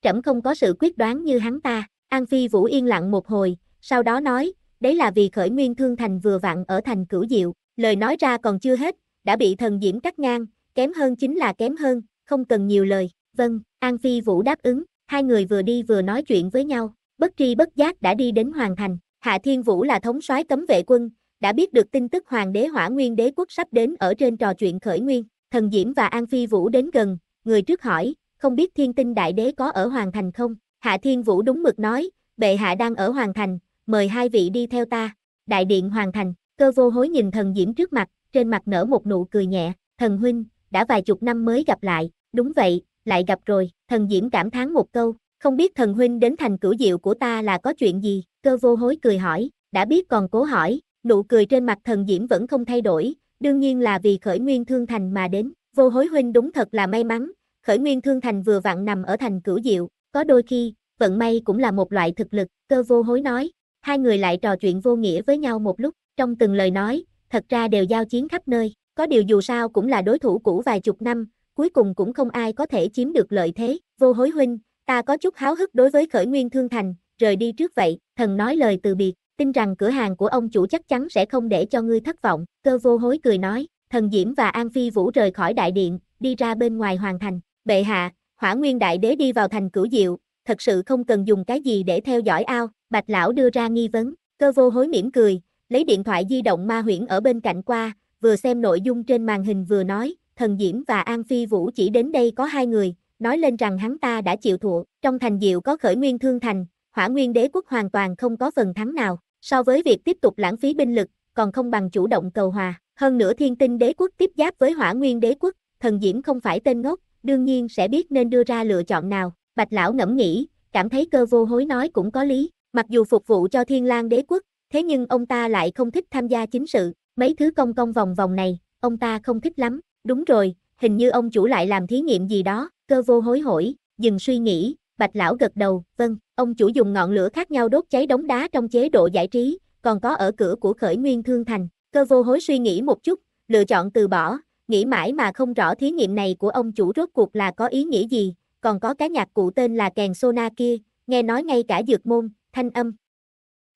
Trẫm không có sự quyết đoán như hắn ta, An Phi Vũ yên lặng một hồi, sau đó nói, đấy là vì khởi nguyên thương thành vừa vặn ở thành cửu diệu, lời nói ra còn chưa hết, đã bị thần diễm cắt ngang, kém hơn chính là kém hơn, không cần nhiều lời, vâng, An Phi Vũ đáp ứng, hai người vừa đi vừa nói chuyện với nhau, bất tri bất giác đã đi đến Hoàng Thành, Hạ Thiên Vũ là thống soái cấm vệ quân, đã biết được tin tức Hoàng đế Hỏa Nguyên đế quốc sắp đến ở trên trò chuyện khởi nguyên, thần diễm và An Phi Vũ đến gần, người trước hỏi, không biết thiên tinh đại đế có ở Hoàng Thành không, Hạ Thiên Vũ đúng mực nói, bệ hạ đang ở Hoàng Thành, mời hai vị đi theo ta. Đại điện hoàn thành, cơ vô hối nhìn thần diễm trước mặt, trên mặt nở một nụ cười nhẹ, thần huynh, đã vài chục năm mới gặp lại, đúng vậy, lại gặp rồi, thần diễm cảm thán một câu, không biết thần huynh đến thành cửu diệu của ta là có chuyện gì, cơ vô hối cười hỏi, đã biết còn cố hỏi, nụ cười trên mặt thần diễm vẫn không thay đổi, đương nhiên là vì khởi nguyên thương thành mà đến, vô hối huynh đúng thật là may mắn, khởi nguyên thương thành vừa vặn nằm ở thành cửu diệu, có đôi khi, vận may cũng là một loại thực lực, cơ vô hối nói, Hai người lại trò chuyện vô nghĩa với nhau một lúc, trong từng lời nói, thật ra đều giao chiến khắp nơi, có điều dù sao cũng là đối thủ cũ vài chục năm, cuối cùng cũng không ai có thể chiếm được lợi thế, vô hối huynh, ta có chút háo hức đối với khởi nguyên thương thành, rời đi trước vậy, thần nói lời từ biệt, tin rằng cửa hàng của ông chủ chắc chắn sẽ không để cho ngươi thất vọng, cơ vô hối cười nói, thần Diễm và An Phi Vũ rời khỏi đại điện, đi ra bên ngoài hoàng thành, bệ hạ, hỏa nguyên đại đế đi vào thành cửu diệu, thật sự không cần dùng cái gì để theo dõi ao, bạch lão đưa ra nghi vấn, cơ vô hối mỉm cười, lấy điện thoại di động ma huyễn ở bên cạnh qua, vừa xem nội dung trên màn hình vừa nói, thần diễm và An Phi Vũ chỉ đến đây có hai người, nói lên rằng hắn ta đã chịu thua, trong thành diệu có khởi nguyên thương thành, hỏa nguyên đế quốc hoàn toàn không có phần thắng nào, so với việc tiếp tục lãng phí binh lực, còn không bằng chủ động cầu hòa, hơn nữa thiên tinh đế quốc tiếp giáp với hỏa nguyên đế quốc, thần diễm không phải tên ngốc, đương nhiên sẽ biết nên đưa ra lựa chọn nào, Bạch Lão ngẫm nghĩ, cảm thấy cơ vô hối nói cũng có lý, mặc dù phục vụ cho thiên lang đế quốc, thế nhưng ông ta lại không thích tham gia chính sự, mấy thứ công công vòng vòng này, ông ta không thích lắm, đúng rồi, hình như ông chủ lại làm thí nghiệm gì đó, cơ vô hối hỏi, dừng suy nghĩ, Bạch Lão gật đầu, vâng, ông chủ dùng ngọn lửa khác nhau đốt cháy đống đá trong chế độ giải trí, còn có ở cửa của khởi nguyên thương thành, cơ vô hối suy nghĩ một chút, lựa chọn từ bỏ, nghĩ mãi mà không rõ thí nghiệm này của ông chủ rốt cuộc là có ý nghĩa gì, còn có cái nhạc cụ tên là kèn sona kia, nghe nói ngay cả dược môn, thanh âm.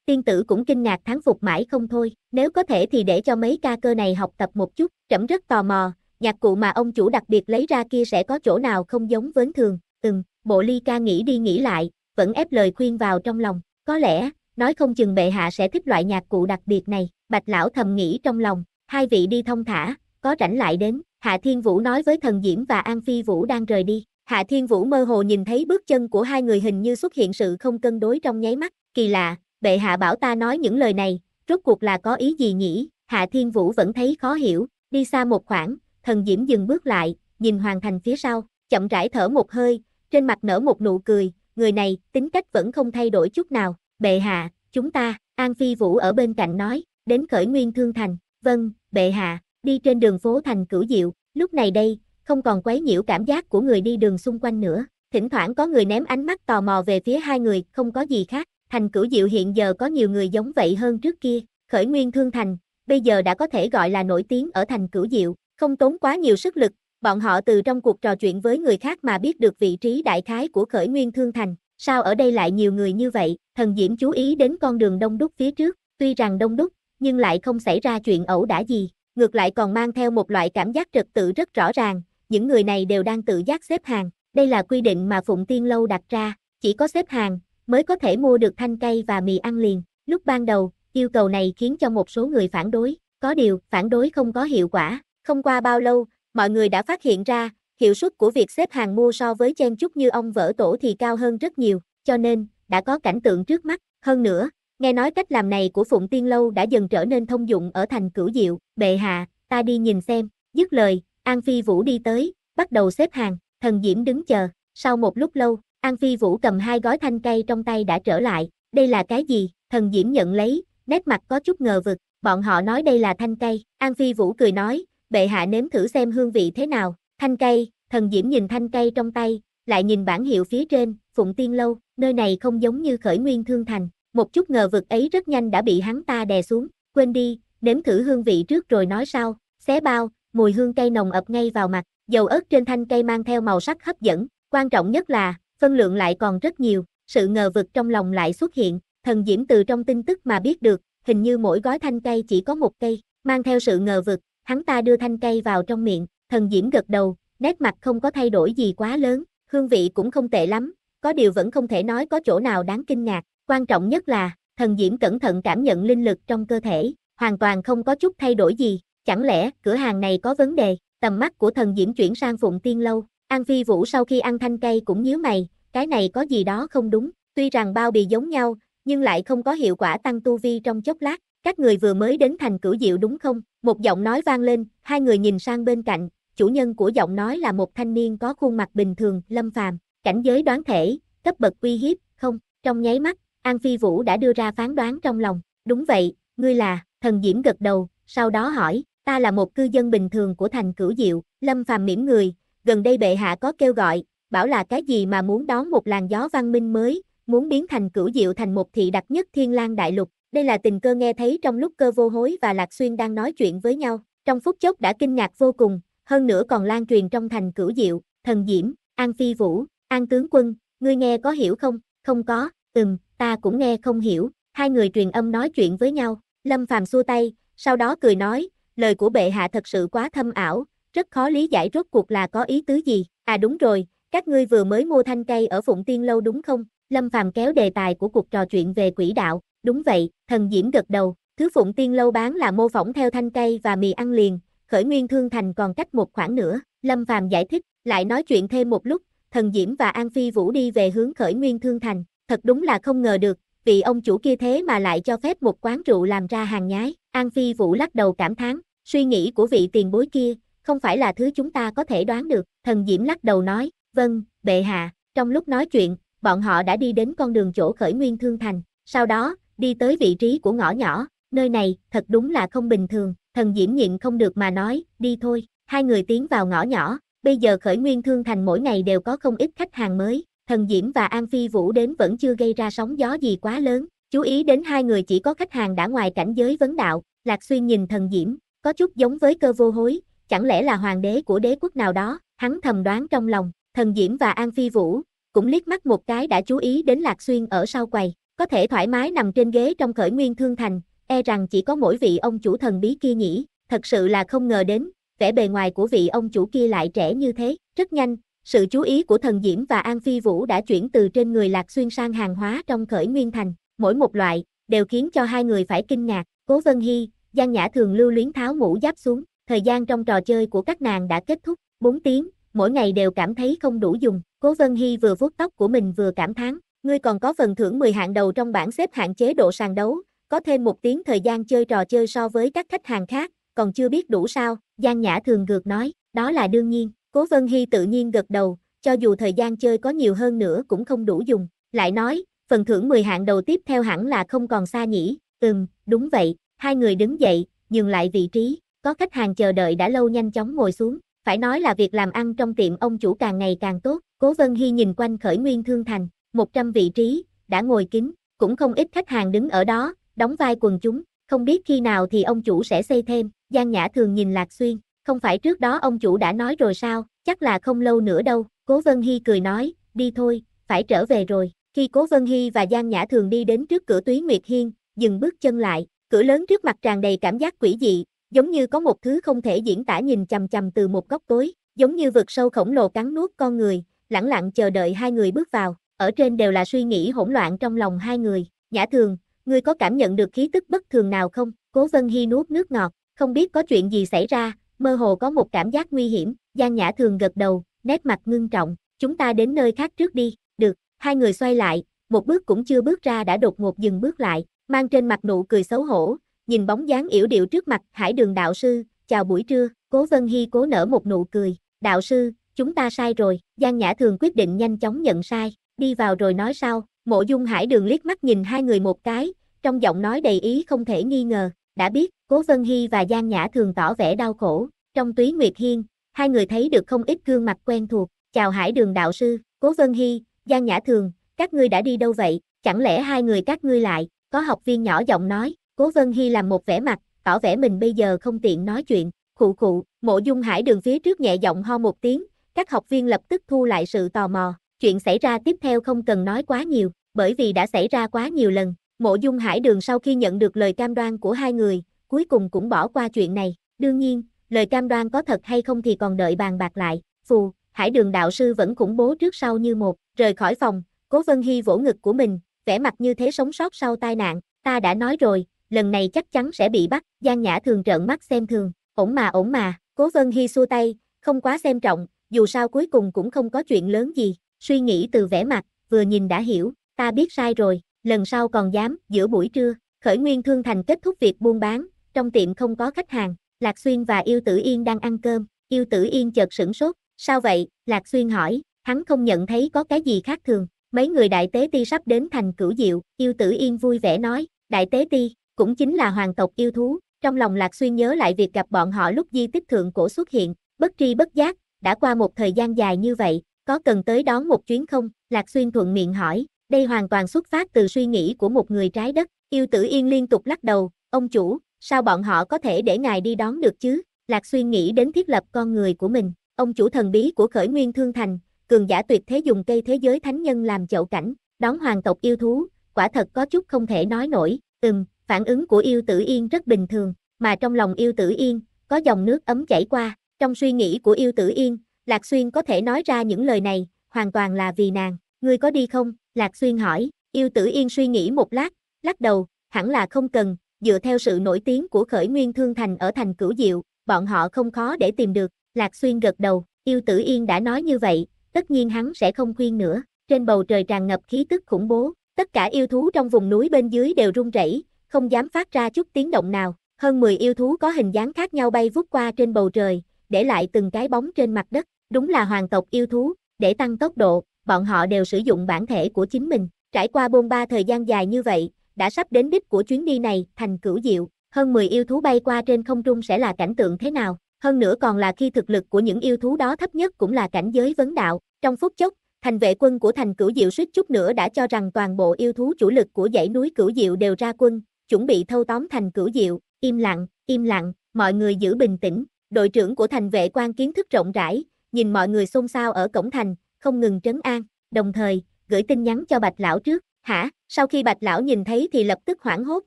Tiên tử cũng kinh ngạc thắng phục mãi không thôi, nếu có thể thì để cho mấy ca cơ này học tập một chút, trẫm rất tò mò, nhạc cụ mà ông chủ đặc biệt lấy ra kia sẽ có chỗ nào không giống vến thường, ừm, bộ ly ca nghĩ đi nghĩ lại, vẫn ép lời khuyên vào trong lòng, có lẽ, nói không chừng bệ hạ sẽ thích loại nhạc cụ đặc biệt này, bạch lão thầm nghĩ trong lòng, hai vị đi thông thả, có rảnh lại đến, Hạ Thiên Vũ nói với thần diễm và An Phi Vũ đang rời đi, Hạ Thiên Vũ mơ hồ nhìn thấy bước chân của hai người hình như xuất hiện sự không cân đối trong nháy mắt, kỳ lạ, bệ hạ bảo ta nói những lời này, rốt cuộc là có ý gì nhỉ? Hạ Thiên Vũ vẫn thấy khó hiểu, đi xa một khoảng, thần diễm dừng bước lại, nhìn Hoàng Thành phía sau, chậm rãi thở một hơi, trên mặt nở một nụ cười, người này, tính cách vẫn không thay đổi chút nào, bệ hạ, chúng ta, An Phi Vũ ở bên cạnh nói, đến khởi nguyên thương thành, vâng, bệ hạ, đi trên đường phố thành cửu diệu, lúc này đây, không còn quấy nhiễu cảm giác của người đi đường xung quanh nữa. Thỉnh thoảng có người ném ánh mắt tò mò về phía hai người, không có gì khác. Thành cửu diệu hiện giờ có nhiều người giống vậy hơn trước kia, khởi nguyên thương thành, bây giờ đã có thể gọi là nổi tiếng ở thành cửu diệu, không tốn quá nhiều sức lực, bọn họ từ trong cuộc trò chuyện với người khác mà biết được vị trí đại khái của khởi nguyên thương thành. Sao ở đây lại nhiều người như vậy, thần diễm chú ý đến con đường đông đúc phía trước, tuy rằng đông đúc, nhưng lại không xảy ra chuyện ẩu đả gì, ngược lại còn mang theo một loại cảm giác trật tự rất rõ ràng, những người này đều đang tự giác xếp hàng, đây là quy định mà Phụng Tiên Lâu đặt ra, chỉ có xếp hàng mới có thể mua được thanh cây và mì ăn liền. Lúc ban đầu, yêu cầu này khiến cho một số người phản đối, có điều phản đối không có hiệu quả. Không qua bao lâu, mọi người đã phát hiện ra, hiệu suất của việc xếp hàng mua so với chen chúc như ông vỡ tổ thì cao hơn rất nhiều, cho nên đã có cảnh tượng trước mắt, hơn nữa, nghe nói cách làm này của Phụng Tiên lâu đã dần trở nên thông dụng ở thành Cửu Diệu, bệ hạ, ta đi nhìn xem. Dứt lời, An Phi Vũ đi tới, bắt đầu xếp hàng, thần diễm đứng chờ, sau một lúc lâu, An Phi Vũ cầm hai gói thanh cây trong tay đã trở lại, đây là cái gì, thần diễm nhận lấy, nét mặt có chút ngờ vực, bọn họ nói đây là thanh cây, An Phi Vũ cười nói, bệ hạ nếm thử xem hương vị thế nào, thanh cây, thần diễm nhìn thanh cây trong tay, lại nhìn bản hiệu phía trên, Phụng Tiên Lâu, nơi này không giống như khởi nguyên thương thành, một chút ngờ vực ấy rất nhanh đã bị hắn ta đè xuống, quên đi, nếm thử hương vị trước rồi nói sau, xé bao, mùi hương cây nồng ập ngay vào mặt, dầu ớt trên thanh cây mang theo màu sắc hấp dẫn, quan trọng nhất là, phân lượng lại còn rất nhiều, sự ngờ vực trong lòng lại xuất hiện, thần diễm từ trong tin tức mà biết được, hình như mỗi gói thanh cây chỉ có một cây, mang theo sự ngờ vực, hắn ta đưa thanh cây vào trong miệng, thần diễm gật đầu, nét mặt không có thay đổi gì quá lớn, hương vị cũng không tệ lắm, có điều vẫn không thể nói có chỗ nào đáng kinh ngạc, quan trọng nhất là, thần diễm cẩn thận cảm nhận linh lực trong cơ thể, hoàn toàn không có chút thay đổi gì, Chẳng lẽ, cửa hàng này có vấn đề? Tầm mắt của thần diễm chuyển sang Phụng Tiên Lâu. An Phi Vũ sau khi ăn thanh cây cũng nhíu mày, cái này có gì đó không đúng. Tuy rằng bao bì giống nhau, nhưng lại không có hiệu quả tăng tu vi trong chốc lát. Các người vừa mới đến thành cửu diệu đúng không? Một giọng nói vang lên, hai người nhìn sang bên cạnh. Chủ nhân của giọng nói là một thanh niên có khuôn mặt bình thường, lâm phàm. Cảnh giới đoán thể, cấp bậc uy hiếp, không. Trong nháy mắt, An Phi Vũ đã đưa ra phán đoán trong lòng. Đúng vậy, ngươi là, thần diễm gật đầu, sau đó hỏi, ta là một cư dân bình thường của thành cửu diệu, lâm phàm mỉm người, gần đây bệ hạ có kêu gọi, bảo là cái gì mà muốn đón một làn gió văn minh mới, muốn biến thành cửu diệu thành một thị đặc nhất thiên lang đại lục. Đây là tình cơ nghe thấy trong lúc cơ vô hối và Lạc Xuyên đang nói chuyện với nhau, trong phút chốc đã kinh ngạc vô cùng, hơn nữa còn lan truyền trong thành cửu diệu, thần diễm, an phi vũ, an tướng quân, ngươi nghe có hiểu không, không có, ừm, ta cũng nghe không hiểu, hai người truyền âm nói chuyện với nhau, Lâm Phàm xua tay, sau đó cười nói, lời của bệ hạ thật sự quá thâm ảo, rất khó lý giải rốt cuộc là có ý tứ gì. À đúng rồi, các ngươi vừa mới mua thanh cây ở Phụng Tiên Lâu đúng không? Lâm Phàm kéo đề tài của cuộc trò chuyện về quỷ đạo, đúng vậy, thần diễm gật đầu, thứ Phụng Tiên Lâu bán là mô phỏng theo thanh cây và mì ăn liền, khởi nguyên thương thành còn cách một khoảng nữa. Lâm Phàm giải thích, lại nói chuyện thêm một lúc, thần diễm và An Phi Vũ đi về hướng khởi nguyên thương thành, thật đúng là không ngờ được, vì ông chủ kia thế mà lại cho phép một quán rượu làm ra hàng nhái. An Phi Vũ lắc đầu cảm thán, suy nghĩ của vị tiền bối kia, không phải là thứ chúng ta có thể đoán được, thần Diễm lắc đầu nói, vâng, bệ hạ, trong lúc nói chuyện, bọn họ đã đi đến con đường chỗ khởi nguyên thương thành, sau đó, đi tới vị trí của ngõ nhỏ, nơi này, thật đúng là không bình thường, thần Diễm nhịn không được mà nói, đi thôi, hai người tiến vào ngõ nhỏ, bây giờ khởi nguyên thương thành mỗi ngày đều có không ít khách hàng mới, thần Diễm và An Phi Vũ đến vẫn chưa gây ra sóng gió gì quá lớn, Chú ý đến hai người chỉ có khách hàng đã ngoài cảnh giới vấn đạo, Lạc Xuyên nhìn thần diễm, có chút giống với cơ vô hối, chẳng lẽ là hoàng đế của đế quốc nào đó, hắn thầm đoán trong lòng, thần diễm và An Phi Vũ, cũng liếc mắt một cái đã chú ý đến Lạc Xuyên ở sau quầy, có thể thoải mái nằm trên ghế trong khởi nguyên thương thành, e rằng chỉ có mỗi vị ông chủ thần bí kia nhỉ, thật sự là không ngờ đến, vẻ bề ngoài của vị ông chủ kia lại trẻ như thế, rất nhanh, sự chú ý của thần diễm và An Phi Vũ đã chuyển từ trên người Lạc Xuyên sang hàng hóa trong khởi nguyên thành, mỗi một loại, đều khiến cho hai người phải kinh ngạc, Cố Vân Hy, Giang Nhã thường lưu luyến tháo mũ giáp xuống, thời gian trong trò chơi của các nàng đã kết thúc, 4 tiếng, mỗi ngày đều cảm thấy không đủ dùng, Cố Vân Hy vừa vuốt tóc của mình vừa cảm thán, ngươi còn có phần thưởng 10 hạng đầu trong bảng xếp hạng chế độ sàn đấu, có thêm một tiếng thời gian chơi trò chơi so với các khách hàng khác, còn chưa biết đủ sao, Giang Nhã thường gược nói, đó là đương nhiên, Cố Vân Hy tự nhiên gật đầu, cho dù thời gian chơi có nhiều hơn nữa cũng không đủ dùng, lại nói, phần thưởng 10 hạng đầu tiếp theo hẳn là không còn xa nhỉ, ừm, đúng vậy, hai người đứng dậy, nhường lại vị trí, có khách hàng chờ đợi đã lâu nhanh chóng ngồi xuống, phải nói là việc làm ăn trong tiệm ông chủ càng ngày càng tốt, Cố Vân Hy nhìn quanh khởi nguyên thương thành, 100 vị trí, đã ngồi kín, cũng không ít khách hàng đứng ở đó, đóng vai quần chúng, không biết khi nào thì ông chủ sẽ xây thêm, Giang Nhã thường nhìn Lạc Xuyên, không phải trước đó ông chủ đã nói rồi sao, chắc là không lâu nữa đâu, Cố Vân Hy cười nói, đi thôi, phải trở về rồi. Khi Cố Vân Hy và Giang Nhã Thường đi đến trước cửa Túy Nguyệt Hiên, dừng bước chân lại, cửa lớn trước mặt tràn đầy cảm giác quỷ dị, giống như có một thứ không thể diễn tả nhìn chằm chằm từ một góc tối, giống như vực sâu khổng lồ cắn nuốt con người, lặng lặng chờ đợi hai người bước vào, ở trên đều là suy nghĩ hỗn loạn trong lòng hai người, Nhã Thường, ngươi có cảm nhận được khí tức bất thường nào không? Cố Vân Hy nuốt nước ngọt, không biết có chuyện gì xảy ra, mơ hồ có một cảm giác nguy hiểm, Giang Nhã Thường gật đầu, nét mặt ngưng trọng, chúng ta đến nơi khác trước đi, được, Hai người xoay lại, một bước cũng chưa bước ra đã đột ngột dừng bước lại, mang trên mặt nụ cười xấu hổ, nhìn bóng dáng yểu điệu trước mặt hải đường đạo sư, chào buổi trưa, cố vân hy cố nở một nụ cười, đạo sư, chúng ta sai rồi, Giang Nhã Thường quyết định nhanh chóng nhận sai, đi vào rồi nói sau, mộ dung hải đường liếc mắt nhìn hai người một cái, trong giọng nói đầy ý không thể nghi ngờ, đã biết, cố vân hy và Giang Nhã Thường tỏ vẻ đau khổ, trong túy nguyệt hiên, hai người thấy được không ít gương mặt quen thuộc, chào hải đường đạo sư, cố vân hy, Giang Nhã Thường, các ngươi đã đi đâu vậy, chẳng lẽ hai người các ngươi lại, có học viên nhỏ giọng nói, Cố Vân Hy làm một vẻ mặt, tỏ vẻ mình bây giờ không tiện nói chuyện, khụ khụ, mộ dung hải đường phía trước nhẹ giọng ho một tiếng, các học viên lập tức thu lại sự tò mò, chuyện xảy ra tiếp theo không cần nói quá nhiều, bởi vì đã xảy ra quá nhiều lần, mộ dung hải đường sau khi nhận được lời cam đoan của hai người, cuối cùng cũng bỏ qua chuyện này, đương nhiên, lời cam đoan có thật hay không thì còn đợi bàn bạc lại, phù, hải đường đạo sư vẫn khủng bố trước sau như một, rời khỏi phòng, cố vân hy vỗ ngực của mình, vẻ mặt như thế sống sót sau tai nạn, ta đã nói rồi, lần này chắc chắn sẽ bị bắt, Giang Nhã thường trợn mắt xem thường, ổn mà ổn mà, cố vân hy xua tay, không quá xem trọng, dù sao cuối cùng cũng không có chuyện lớn gì, suy nghĩ từ vẻ mặt, vừa nhìn đã hiểu, ta biết sai rồi, lần sau còn dám, giữa buổi trưa, khởi nguyên thương thành kết thúc việc buôn bán, trong tiệm không có khách hàng, Lạc Xuyên và Yêu Tử Yên đang ăn cơm, Yêu Tử Yên chợt sửng sốt, Sao vậy? Lạc Xuyên hỏi, hắn không nhận thấy có cái gì khác thường. Mấy người đại tế ti sắp đến thành cửu diệu, yêu tử yên vui vẻ nói, đại tế ti, cũng chính là hoàng tộc yêu thú. Trong lòng Lạc Xuyên nhớ lại việc gặp bọn họ lúc di tích thượng cổ xuất hiện, bất tri bất giác, đã qua một thời gian dài như vậy, có cần tới đón một chuyến không? Lạc Xuyên thuận miệng hỏi, đây hoàn toàn xuất phát từ suy nghĩ của một người trái đất, yêu tử yên liên tục lắc đầu, ông chủ, sao bọn họ có thể để ngài đi đón được chứ? Lạc Xuyên nghĩ đến thiết lập con người của mình, Ông chủ thần bí của khởi nguyên thương thành, cường giả tuyệt thế dùng cây thế giới thánh nhân làm chậu cảnh, đón hoàng tộc yêu thú, quả thật có chút không thể nói nổi, ừm, phản ứng của yêu tử yên rất bình thường, mà trong lòng yêu tử yên, có dòng nước ấm chảy qua, trong suy nghĩ của yêu tử yên, Lạc Xuyên có thể nói ra những lời này, hoàn toàn là vì nàng, ngươi có đi không? Lạc Xuyên hỏi, yêu tử yên suy nghĩ một lát, lắc đầu, hẳn là không cần, dựa theo sự nổi tiếng của khởi nguyên thương thành ở thành cửu diệu, bọn họ không khó để tìm được, Lạc Xuyên gật đầu, yêu tử yên đã nói như vậy, tất nhiên hắn sẽ không khuyên nữa, trên bầu trời tràn ngập khí tức khủng bố, tất cả yêu thú trong vùng núi bên dưới đều run rẩy, không dám phát ra chút tiếng động nào, hơn 10 yêu thú có hình dáng khác nhau bay vút qua trên bầu trời, để lại từng cái bóng trên mặt đất, đúng là hoàng tộc yêu thú, để tăng tốc độ, bọn họ đều sử dụng bản thể của chính mình, trải qua bôn ba thời gian dài như vậy, đã sắp đến đích của chuyến đi này, thành cửu diệu, hơn 10 yêu thú bay qua trên không trung sẽ là cảnh tượng thế nào, hơn nữa còn là khi thực lực của những yêu thú đó thấp nhất cũng là cảnh giới vấn đạo. Trong phút chốc, thành vệ quân của thành cửu diệu suýt chút nữa đã cho rằng toàn bộ yêu thú chủ lực của dãy núi cửu diệu đều ra quân, chuẩn bị thâu tóm thành cửu diệu, im lặng, im lặng, mọi người giữ bình tĩnh, đội trưởng của thành vệ quan kiến thức rộng rãi, nhìn mọi người xôn xao ở cổng thành, không ngừng trấn an, đồng thời, gửi tin nhắn cho bạch lão trước, hả, sau khi bạch lão nhìn thấy thì lập tức hoảng hốt,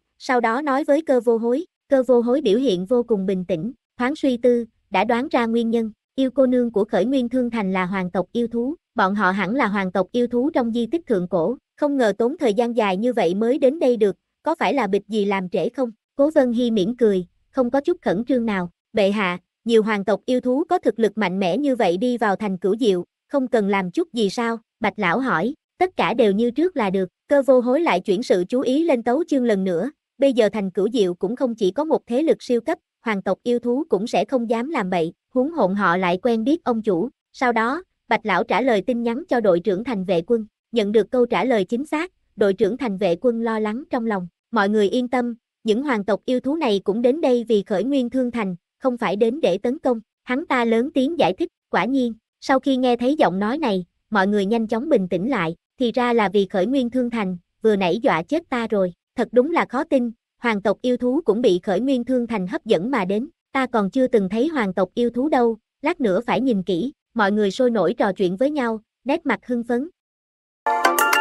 sau đó nói với cơ vô hối, cơ vô hối biểu hiện vô cùng bình tĩnh, Thoáng suy tư, đã đoán ra nguyên nhân, yêu cô nương của khởi nguyên thương thành là hoàng tộc yêu thú, bọn họ hẳn là hoàng tộc yêu thú trong di tích thượng cổ, không ngờ tốn thời gian dài như vậy mới đến đây được, có phải là bịch gì làm trễ không? Cố Vân Hy mỉm cười, không có chút khẩn trương nào, bệ hạ, nhiều hoàng tộc yêu thú có thực lực mạnh mẽ như vậy đi vào thành cửu diệu, không cần làm chút gì sao? Bạch lão hỏi, tất cả đều như trước là được, cơ vô hối lại chuyển sự chú ý lên tấu chương lần nữa, bây giờ thành cửu diệu cũng không chỉ có một thế lực siêu cấp, hoàng tộc yêu thú cũng sẽ không dám làm bậy, huống hồn họ lại quen biết ông chủ. Sau đó, Bạch Lão trả lời tin nhắn cho đội trưởng thành vệ quân, nhận được câu trả lời chính xác, đội trưởng thành vệ quân lo lắng trong lòng. Mọi người yên tâm, những hoàng tộc yêu thú này cũng đến đây vì khởi nguyên thương thành, không phải đến để tấn công. Hắn ta lớn tiếng giải thích, quả nhiên, sau khi nghe thấy giọng nói này, mọi người nhanh chóng bình tĩnh lại, thì ra là vì khởi nguyên thương thành, vừa nãy dọa chết ta rồi, thật đúng là khó tin, hoàng tộc yêu thú cũng bị khởi nguyên thương thành hấp dẫn mà đến, ta còn chưa từng thấy hoàng tộc yêu thú đâu, lát nữa phải nhìn kỹ, mọi người sôi nổi trò chuyện với nhau, nét mặt hưng phấn.